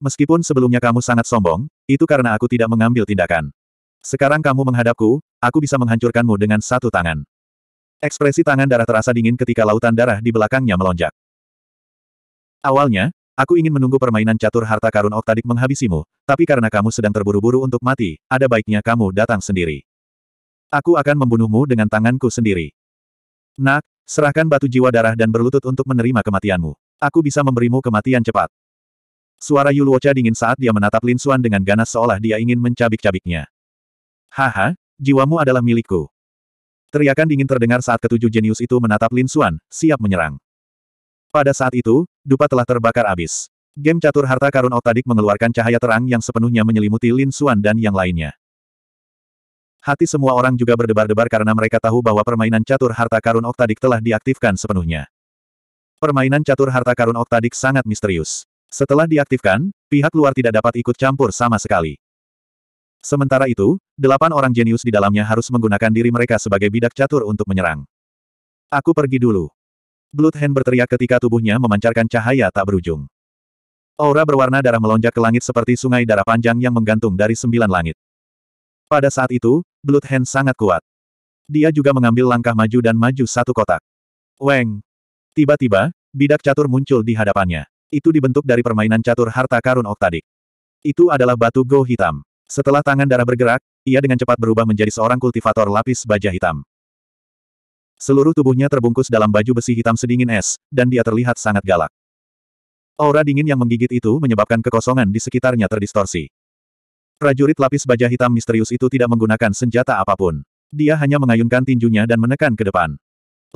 Meskipun sebelumnya kamu sangat sombong, itu karena aku tidak mengambil tindakan. Sekarang kamu menghadapku, aku bisa menghancurkanmu dengan satu tangan. Ekspresi tangan darah terasa dingin ketika lautan darah di belakangnya melonjak. Awalnya, aku ingin menunggu permainan catur harta karun oktadik menghabisimu, tapi karena kamu sedang terburu-buru untuk mati, ada baiknya kamu datang sendiri. Aku akan membunuhmu dengan tanganku sendiri. Nak, serahkan batu jiwa darah dan berlutut untuk menerima kematianmu. Aku bisa memberimu kematian cepat. Suara Yuluocha dingin saat dia menatap Lin Xuan dengan ganas seolah dia ingin mencabik-cabiknya. Haha, jiwamu adalah milikku. Teriakan dingin terdengar saat ketujuh jenius itu menatap Lin Xuan, siap menyerang. Pada saat itu, dupa telah terbakar abis. Game catur harta karun Oktadik mengeluarkan cahaya terang yang sepenuhnya menyelimuti Lin Xuan dan yang lainnya. Hati semua orang juga berdebar-debar karena mereka tahu bahwa permainan catur harta karun oktadik telah diaktifkan sepenuhnya. Permainan catur harta karun oktadik sangat misterius. Setelah diaktifkan, pihak luar tidak dapat ikut campur sama sekali. Sementara itu, delapan orang jenius di dalamnya harus menggunakan diri mereka sebagai bidak catur untuk menyerang. Aku pergi dulu. Bloodhand berteriak ketika tubuhnya memancarkan cahaya tak berujung. Aura berwarna darah melonjak ke langit seperti sungai darah panjang yang menggantung dari sembilan langit. Pada saat itu, Blood Hand sangat kuat. Dia juga mengambil langkah maju dan maju satu kotak. Weng! Tiba-tiba, bidak catur muncul di hadapannya. Itu dibentuk dari permainan catur harta karun oktadik. Itu adalah batu go hitam. Setelah tangan darah bergerak, ia dengan cepat berubah menjadi seorang kultivator lapis baja hitam. Seluruh tubuhnya terbungkus dalam baju besi hitam sedingin es, dan dia terlihat sangat galak. Aura dingin yang menggigit itu menyebabkan kekosongan di sekitarnya terdistorsi. Prajurit lapis baja hitam misterius itu tidak menggunakan senjata apapun. Dia hanya mengayunkan tinjunya dan menekan ke depan.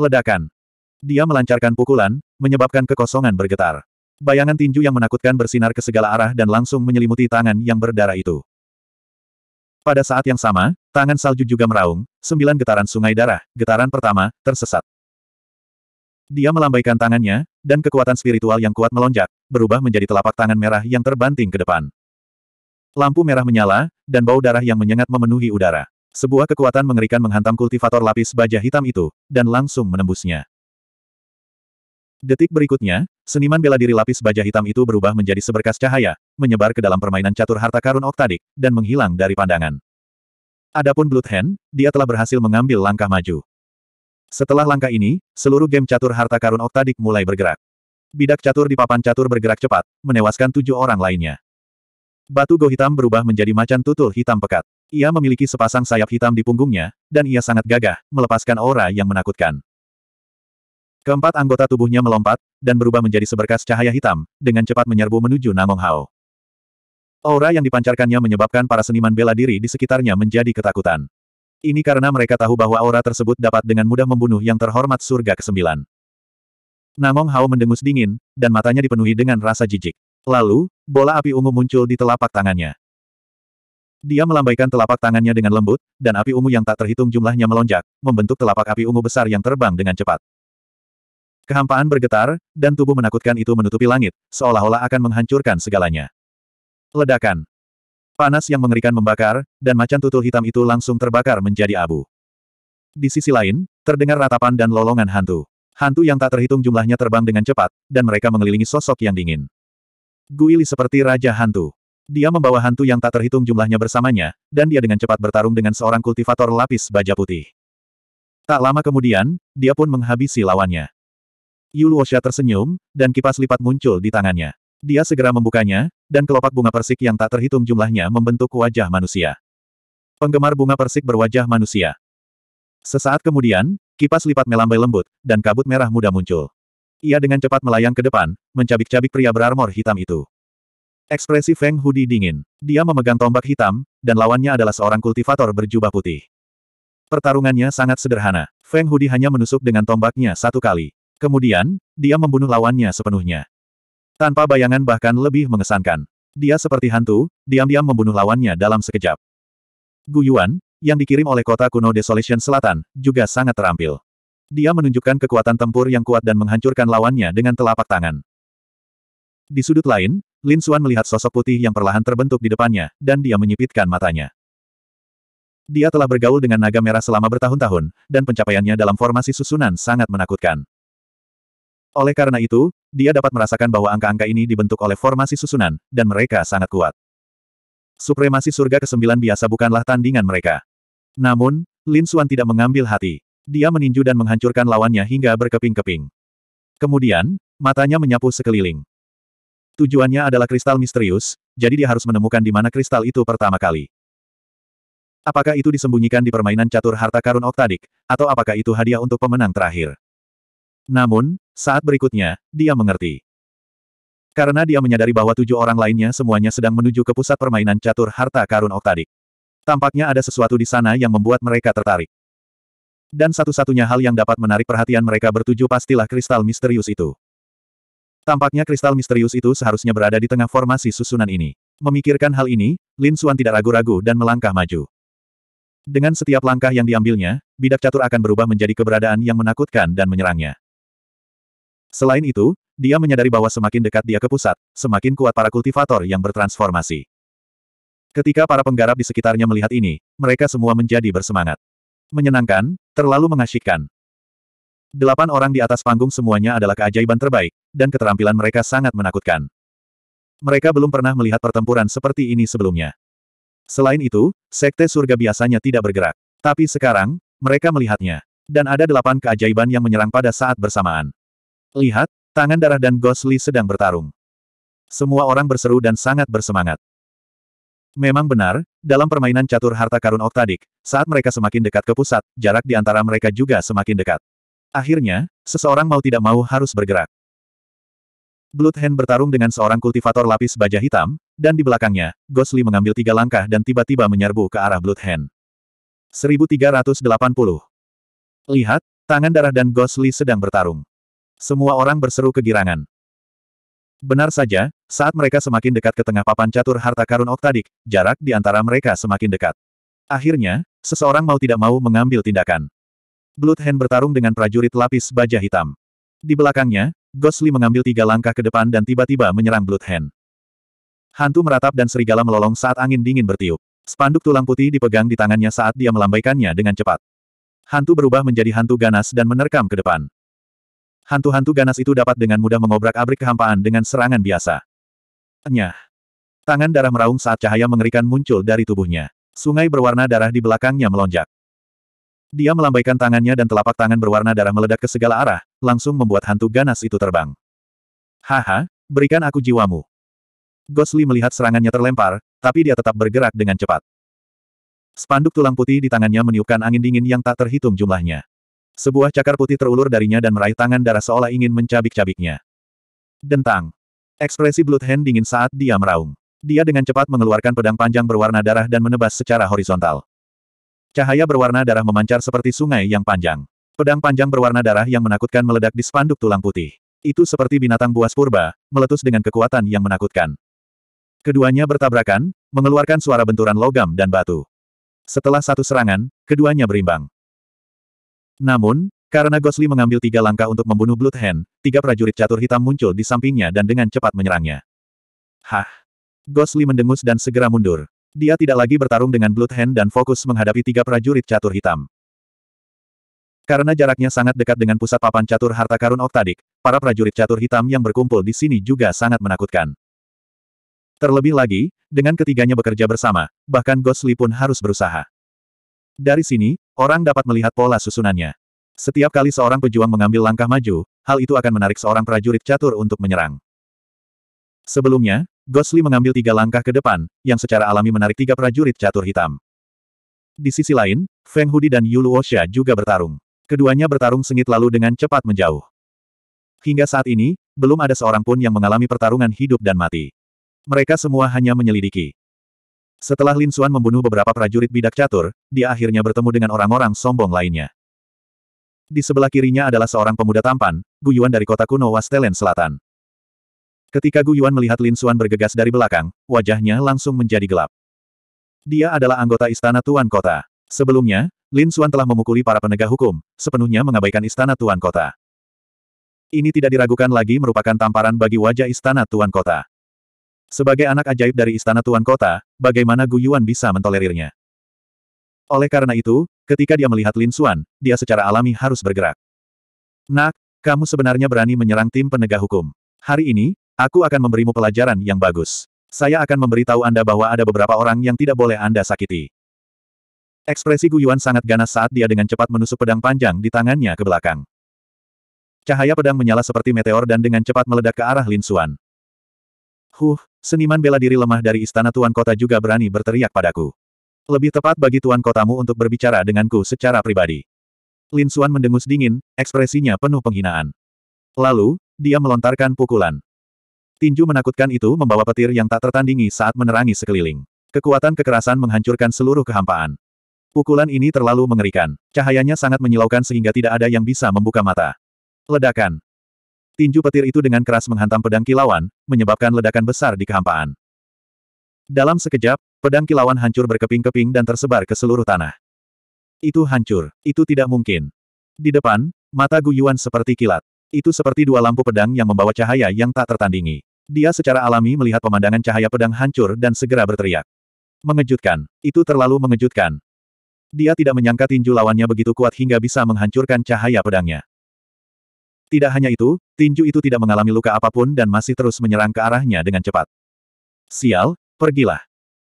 Ledakan. Dia melancarkan pukulan, menyebabkan kekosongan bergetar. Bayangan tinju yang menakutkan bersinar ke segala arah dan langsung menyelimuti tangan yang berdarah itu. Pada saat yang sama, tangan salju juga meraung, sembilan getaran sungai darah, getaran pertama, tersesat. Dia melambaikan tangannya, dan kekuatan spiritual yang kuat melonjak, berubah menjadi telapak tangan merah yang terbanting ke depan. Lampu merah menyala, dan bau darah yang menyengat memenuhi udara. Sebuah kekuatan mengerikan menghantam kultivator lapis baja hitam itu, dan langsung menembusnya. Detik berikutnya, seniman bela diri lapis baja hitam itu berubah menjadi seberkas cahaya, menyebar ke dalam permainan catur harta karun oktadik, dan menghilang dari pandangan. Adapun Blood Bloodhand, dia telah berhasil mengambil langkah maju. Setelah langkah ini, seluruh game catur harta karun oktadik mulai bergerak. Bidak catur di papan catur bergerak cepat, menewaskan tujuh orang lainnya. Batu Go hitam berubah menjadi macan tutul hitam pekat. Ia memiliki sepasang sayap hitam di punggungnya, dan ia sangat gagah, melepaskan aura yang menakutkan. Keempat anggota tubuhnya melompat, dan berubah menjadi seberkas cahaya hitam, dengan cepat menyerbu menuju Namong Hao. Aura yang dipancarkannya menyebabkan para seniman bela diri di sekitarnya menjadi ketakutan. Ini karena mereka tahu bahwa aura tersebut dapat dengan mudah membunuh yang terhormat surga ke-9. Namong Hao mendengus dingin, dan matanya dipenuhi dengan rasa jijik. Lalu, bola api ungu muncul di telapak tangannya. Dia melambaikan telapak tangannya dengan lembut, dan api ungu yang tak terhitung jumlahnya melonjak, membentuk telapak api ungu besar yang terbang dengan cepat. Kehampaan bergetar, dan tubuh menakutkan itu menutupi langit, seolah-olah akan menghancurkan segalanya. Ledakan. Panas yang mengerikan membakar, dan macan tutul hitam itu langsung terbakar menjadi abu. Di sisi lain, terdengar ratapan dan lolongan hantu. Hantu yang tak terhitung jumlahnya terbang dengan cepat, dan mereka mengelilingi sosok yang dingin. Guili seperti raja hantu. Dia membawa hantu yang tak terhitung jumlahnya bersamanya, dan dia dengan cepat bertarung dengan seorang kultivator lapis baja putih. Tak lama kemudian, dia pun menghabisi lawannya. Yuluosha tersenyum, dan kipas lipat muncul di tangannya. Dia segera membukanya, dan kelopak bunga persik yang tak terhitung jumlahnya membentuk wajah manusia. Penggemar bunga persik berwajah manusia. Sesaat kemudian, kipas lipat melambai lembut, dan kabut merah muda muncul. Ia dengan cepat melayang ke depan, mencabik-cabik pria berarmor hitam itu. Ekspresi Feng Hudi dingin. Dia memegang tombak hitam, dan lawannya adalah seorang kultivator berjubah putih. Pertarungannya sangat sederhana. Feng Hudi hanya menusuk dengan tombaknya satu kali. Kemudian, dia membunuh lawannya sepenuhnya. Tanpa bayangan bahkan lebih mengesankan. Dia seperti hantu, diam-diam membunuh lawannya dalam sekejap. Guyuan, yang dikirim oleh kota kuno Desolation Selatan, juga sangat terampil. Dia menunjukkan kekuatan tempur yang kuat dan menghancurkan lawannya dengan telapak tangan. Di sudut lain, Lin Xuan melihat sosok putih yang perlahan terbentuk di depannya, dan dia menyipitkan matanya. Dia telah bergaul dengan naga merah selama bertahun-tahun, dan pencapaiannya dalam formasi susunan sangat menakutkan. Oleh karena itu, dia dapat merasakan bahwa angka-angka ini dibentuk oleh formasi susunan, dan mereka sangat kuat. Supremasi surga ke-9 biasa bukanlah tandingan mereka. Namun, Lin Xuan tidak mengambil hati. Dia meninju dan menghancurkan lawannya hingga berkeping-keping. Kemudian, matanya menyapu sekeliling. Tujuannya adalah kristal misterius, jadi dia harus menemukan di mana kristal itu pertama kali. Apakah itu disembunyikan di permainan catur harta karun oktadik, atau apakah itu hadiah untuk pemenang terakhir? Namun, saat berikutnya, dia mengerti. Karena dia menyadari bahwa tujuh orang lainnya semuanya sedang menuju ke pusat permainan catur harta karun oktadik. Tampaknya ada sesuatu di sana yang membuat mereka tertarik. Dan satu-satunya hal yang dapat menarik perhatian mereka bertuju pastilah kristal misterius itu. Tampaknya kristal misterius itu seharusnya berada di tengah formasi susunan ini. Memikirkan hal ini, Lin Xuan tidak ragu-ragu dan melangkah maju. Dengan setiap langkah yang diambilnya, bidak catur akan berubah menjadi keberadaan yang menakutkan dan menyerangnya. Selain itu, dia menyadari bahwa semakin dekat dia ke pusat, semakin kuat para kultivator yang bertransformasi. Ketika para penggarap di sekitarnya melihat ini, mereka semua menjadi bersemangat. Menyenangkan, Terlalu mengasyikkan. Delapan orang di atas panggung semuanya adalah keajaiban terbaik, dan keterampilan mereka sangat menakutkan. Mereka belum pernah melihat pertempuran seperti ini sebelumnya. Selain itu, sekte surga biasanya tidak bergerak. Tapi sekarang, mereka melihatnya. Dan ada delapan keajaiban yang menyerang pada saat bersamaan. Lihat, tangan darah dan Ghost Lee sedang bertarung. Semua orang berseru dan sangat bersemangat. Memang benar, dalam permainan catur harta karun oktadik, saat mereka semakin dekat ke pusat, jarak di antara mereka juga semakin dekat. Akhirnya, seseorang mau tidak mau harus bergerak. Bloodhand bertarung dengan seorang kultivator lapis baja hitam, dan di belakangnya, Gosli mengambil tiga langkah dan tiba-tiba menyerbu ke arah Bloodhand. 1380. Lihat, tangan darah dan Gosli sedang bertarung. Semua orang berseru kegirangan. Benar saja, saat mereka semakin dekat ke tengah papan catur harta karun oktadik, jarak di antara mereka semakin dekat. Akhirnya, seseorang mau tidak mau mengambil tindakan. Bloodhand bertarung dengan prajurit lapis baja hitam. Di belakangnya, Gosli mengambil tiga langkah ke depan dan tiba-tiba menyerang Bloodhand. Hantu meratap dan serigala melolong saat angin dingin bertiup. Spanduk tulang putih dipegang di tangannya saat dia melambaikannya dengan cepat. Hantu berubah menjadi hantu ganas dan menerkam ke depan hantu-hantu ganas itu dapat dengan mudah mengobrak-abrik kehampaan dengan serangan biasa. Enyah. Tangan darah meraung saat cahaya mengerikan muncul dari tubuhnya. Sungai berwarna darah di belakangnya melonjak. Dia melambaikan tangannya dan telapak tangan berwarna darah meledak ke segala arah, langsung membuat hantu ganas itu terbang. Haha, berikan aku jiwamu. Gosli melihat serangannya terlempar, tapi dia tetap bergerak dengan cepat. Spanduk tulang putih di tangannya meniupkan angin dingin yang tak terhitung jumlahnya. Sebuah cakar putih terulur darinya dan meraih tangan darah seolah ingin mencabik-cabiknya. Dentang. Ekspresi Blood Hand dingin saat dia meraung. Dia dengan cepat mengeluarkan pedang panjang berwarna darah dan menebas secara horizontal. Cahaya berwarna darah memancar seperti sungai yang panjang. Pedang panjang berwarna darah yang menakutkan meledak di spanduk tulang putih. Itu seperti binatang buas purba, meletus dengan kekuatan yang menakutkan. Keduanya bertabrakan, mengeluarkan suara benturan logam dan batu. Setelah satu serangan, keduanya berimbang. Namun, karena Gosli mengambil tiga langkah untuk membunuh Blood Hand, tiga prajurit catur hitam muncul di sampingnya dan dengan cepat menyerangnya. Hah! Gosli mendengus dan segera mundur. Dia tidak lagi bertarung dengan Blood Hand dan fokus menghadapi tiga prajurit catur hitam. Karena jaraknya sangat dekat dengan pusat papan catur harta karun Oktadik, para prajurit catur hitam yang berkumpul di sini juga sangat menakutkan. Terlebih lagi, dengan ketiganya bekerja bersama, bahkan Gosli pun harus berusaha. Dari sini, Orang dapat melihat pola susunannya. Setiap kali seorang pejuang mengambil langkah maju, hal itu akan menarik seorang prajurit catur untuk menyerang. Sebelumnya, Gosli mengambil tiga langkah ke depan, yang secara alami menarik tiga prajurit catur hitam. Di sisi lain, Feng Hudi dan Yulu Osha juga bertarung. Keduanya bertarung sengit lalu dengan cepat menjauh. Hingga saat ini, belum ada seorang pun yang mengalami pertarungan hidup dan mati. Mereka semua hanya menyelidiki. Setelah Lin Xuan membunuh beberapa prajurit bidak catur, dia akhirnya bertemu dengan orang-orang sombong lainnya. Di sebelah kirinya adalah seorang pemuda tampan, Gu Yuan dari kota kuno Wastelen Selatan. Ketika Gu Yuan melihat Lin Xuan bergegas dari belakang, wajahnya langsung menjadi gelap. Dia adalah anggota istana Tuan Kota. Sebelumnya, Lin Xuan telah memukuli para penegak hukum, sepenuhnya mengabaikan istana Tuan Kota. Ini tidak diragukan lagi merupakan tamparan bagi wajah istana Tuan Kota. Sebagai anak ajaib dari istana tuan kota, bagaimana Gu Yuan bisa mentolerirnya? Oleh karena itu, ketika dia melihat Lin Xuan, dia secara alami harus bergerak. Nak, kamu sebenarnya berani menyerang tim penegak hukum. Hari ini, aku akan memberimu pelajaran yang bagus. Saya akan memberitahu Anda bahwa ada beberapa orang yang tidak boleh Anda sakiti. Ekspresi Gu Guyuan sangat ganas saat dia dengan cepat menusuk pedang panjang di tangannya ke belakang. Cahaya pedang menyala seperti meteor dan dengan cepat meledak ke arah Lin Xuan. Huh, seniman bela diri lemah dari istana tuan kota juga berani berteriak padaku. Lebih tepat bagi tuan kotamu untuk berbicara denganku secara pribadi. Lin Suan mendengus dingin, ekspresinya penuh penghinaan. Lalu, dia melontarkan pukulan. Tinju menakutkan itu membawa petir yang tak tertandingi saat menerangi sekeliling. Kekuatan kekerasan menghancurkan seluruh kehampaan. Pukulan ini terlalu mengerikan. Cahayanya sangat menyilaukan sehingga tidak ada yang bisa membuka mata. Ledakan. Tinju petir itu dengan keras menghantam pedang kilauan, menyebabkan ledakan besar di kehampaan. Dalam sekejap, pedang kilauan hancur berkeping-keping dan tersebar ke seluruh tanah. Itu hancur, itu tidak mungkin. Di depan, mata Guyuan seperti kilat. Itu seperti dua lampu pedang yang membawa cahaya yang tak tertandingi. Dia secara alami melihat pemandangan cahaya pedang hancur dan segera berteriak. Mengejutkan. Itu terlalu mengejutkan. Dia tidak menyangka tinju lawannya begitu kuat hingga bisa menghancurkan cahaya pedangnya. Tidak hanya itu, tinju itu tidak mengalami luka apapun dan masih terus menyerang ke arahnya dengan cepat. Sial, pergilah.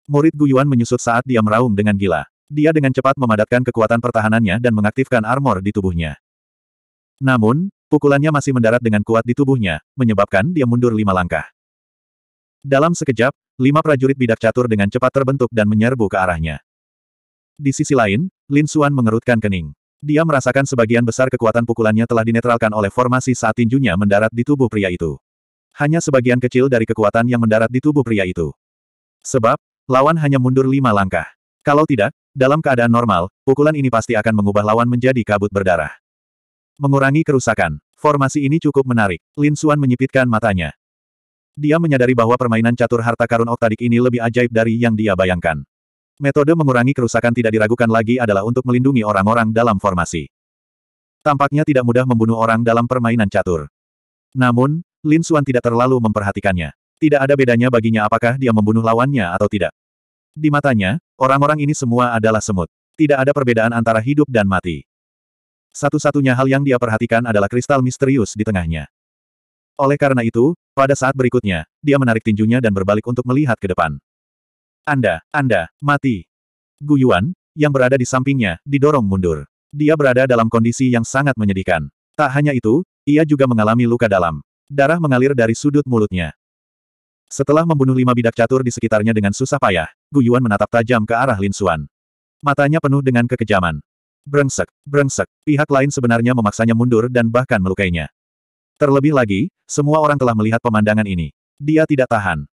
Murid Guyuan menyusut saat dia meraung dengan gila. Dia dengan cepat memadatkan kekuatan pertahanannya dan mengaktifkan armor di tubuhnya. Namun, pukulannya masih mendarat dengan kuat di tubuhnya, menyebabkan dia mundur lima langkah. Dalam sekejap, lima prajurit bidak catur dengan cepat terbentuk dan menyerbu ke arahnya. Di sisi lain, Lin Suan mengerutkan kening. Dia merasakan sebagian besar kekuatan pukulannya telah dinetralkan oleh formasi saat tinjunya mendarat di tubuh pria itu. Hanya sebagian kecil dari kekuatan yang mendarat di tubuh pria itu. Sebab, lawan hanya mundur lima langkah. Kalau tidak, dalam keadaan normal, pukulan ini pasti akan mengubah lawan menjadi kabut berdarah. Mengurangi kerusakan. Formasi ini cukup menarik. Lin Suan menyipitkan matanya. Dia menyadari bahwa permainan catur harta karun oktadik ini lebih ajaib dari yang dia bayangkan. Metode mengurangi kerusakan tidak diragukan lagi adalah untuk melindungi orang-orang dalam formasi. Tampaknya tidak mudah membunuh orang dalam permainan catur. Namun, Lin Xuan tidak terlalu memperhatikannya. Tidak ada bedanya baginya apakah dia membunuh lawannya atau tidak. Di matanya, orang-orang ini semua adalah semut. Tidak ada perbedaan antara hidup dan mati. Satu-satunya hal yang dia perhatikan adalah kristal misterius di tengahnya. Oleh karena itu, pada saat berikutnya, dia menarik tinjunya dan berbalik untuk melihat ke depan. Anda, Anda, mati. Guyuan, yang berada di sampingnya, didorong mundur. Dia berada dalam kondisi yang sangat menyedihkan. Tak hanya itu, ia juga mengalami luka dalam. Darah mengalir dari sudut mulutnya. Setelah membunuh lima bidak catur di sekitarnya dengan susah payah, Guyuan menatap tajam ke arah Lin Xuan. Matanya penuh dengan kekejaman. Brengsek, brengsek, pihak lain sebenarnya memaksanya mundur dan bahkan melukainya. Terlebih lagi, semua orang telah melihat pemandangan ini. Dia tidak tahan.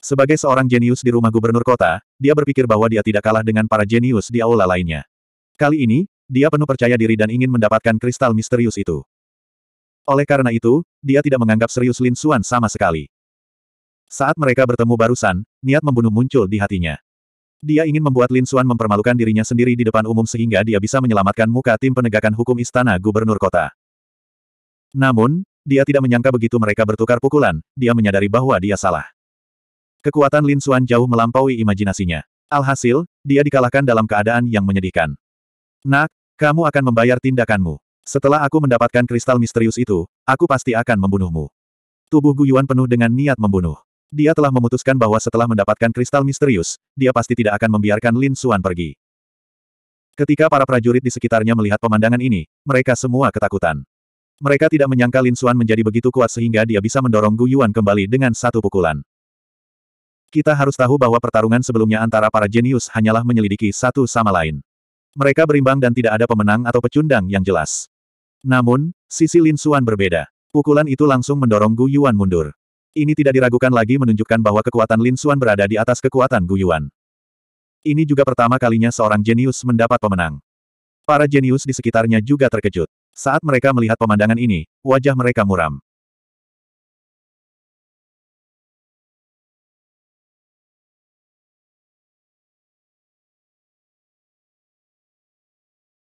Sebagai seorang jenius di rumah gubernur kota, dia berpikir bahwa dia tidak kalah dengan para jenius di aula lainnya. Kali ini, dia penuh percaya diri dan ingin mendapatkan kristal misterius itu. Oleh karena itu, dia tidak menganggap serius Lin Xuan sama sekali. Saat mereka bertemu barusan, niat membunuh muncul di hatinya. Dia ingin membuat Lin Xuan mempermalukan dirinya sendiri di depan umum sehingga dia bisa menyelamatkan muka tim penegakan hukum istana gubernur kota. Namun, dia tidak menyangka begitu mereka bertukar pukulan, dia menyadari bahwa dia salah. Kekuatan Lin Xuan jauh melampaui imajinasinya. Alhasil, dia dikalahkan dalam keadaan yang menyedihkan. Nak, kamu akan membayar tindakanmu. Setelah aku mendapatkan kristal misterius itu, aku pasti akan membunuhmu. Tubuh Guyuan penuh dengan niat membunuh. Dia telah memutuskan bahwa setelah mendapatkan kristal misterius, dia pasti tidak akan membiarkan Lin Xuan pergi. Ketika para prajurit di sekitarnya melihat pemandangan ini, mereka semua ketakutan. Mereka tidak menyangka Lin Xuan menjadi begitu kuat sehingga dia bisa mendorong Guyuan kembali dengan satu pukulan. Kita harus tahu bahwa pertarungan sebelumnya antara para jenius hanyalah menyelidiki satu sama lain. Mereka berimbang dan tidak ada pemenang atau pecundang yang jelas. Namun, sisi Lin Suan berbeda. Pukulan itu langsung mendorong Gu Yuan mundur. Ini tidak diragukan lagi menunjukkan bahwa kekuatan Lin Suan berada di atas kekuatan Gu Yuan. Ini juga pertama kalinya seorang jenius mendapat pemenang. Para jenius di sekitarnya juga terkejut. Saat mereka melihat pemandangan ini, wajah mereka muram.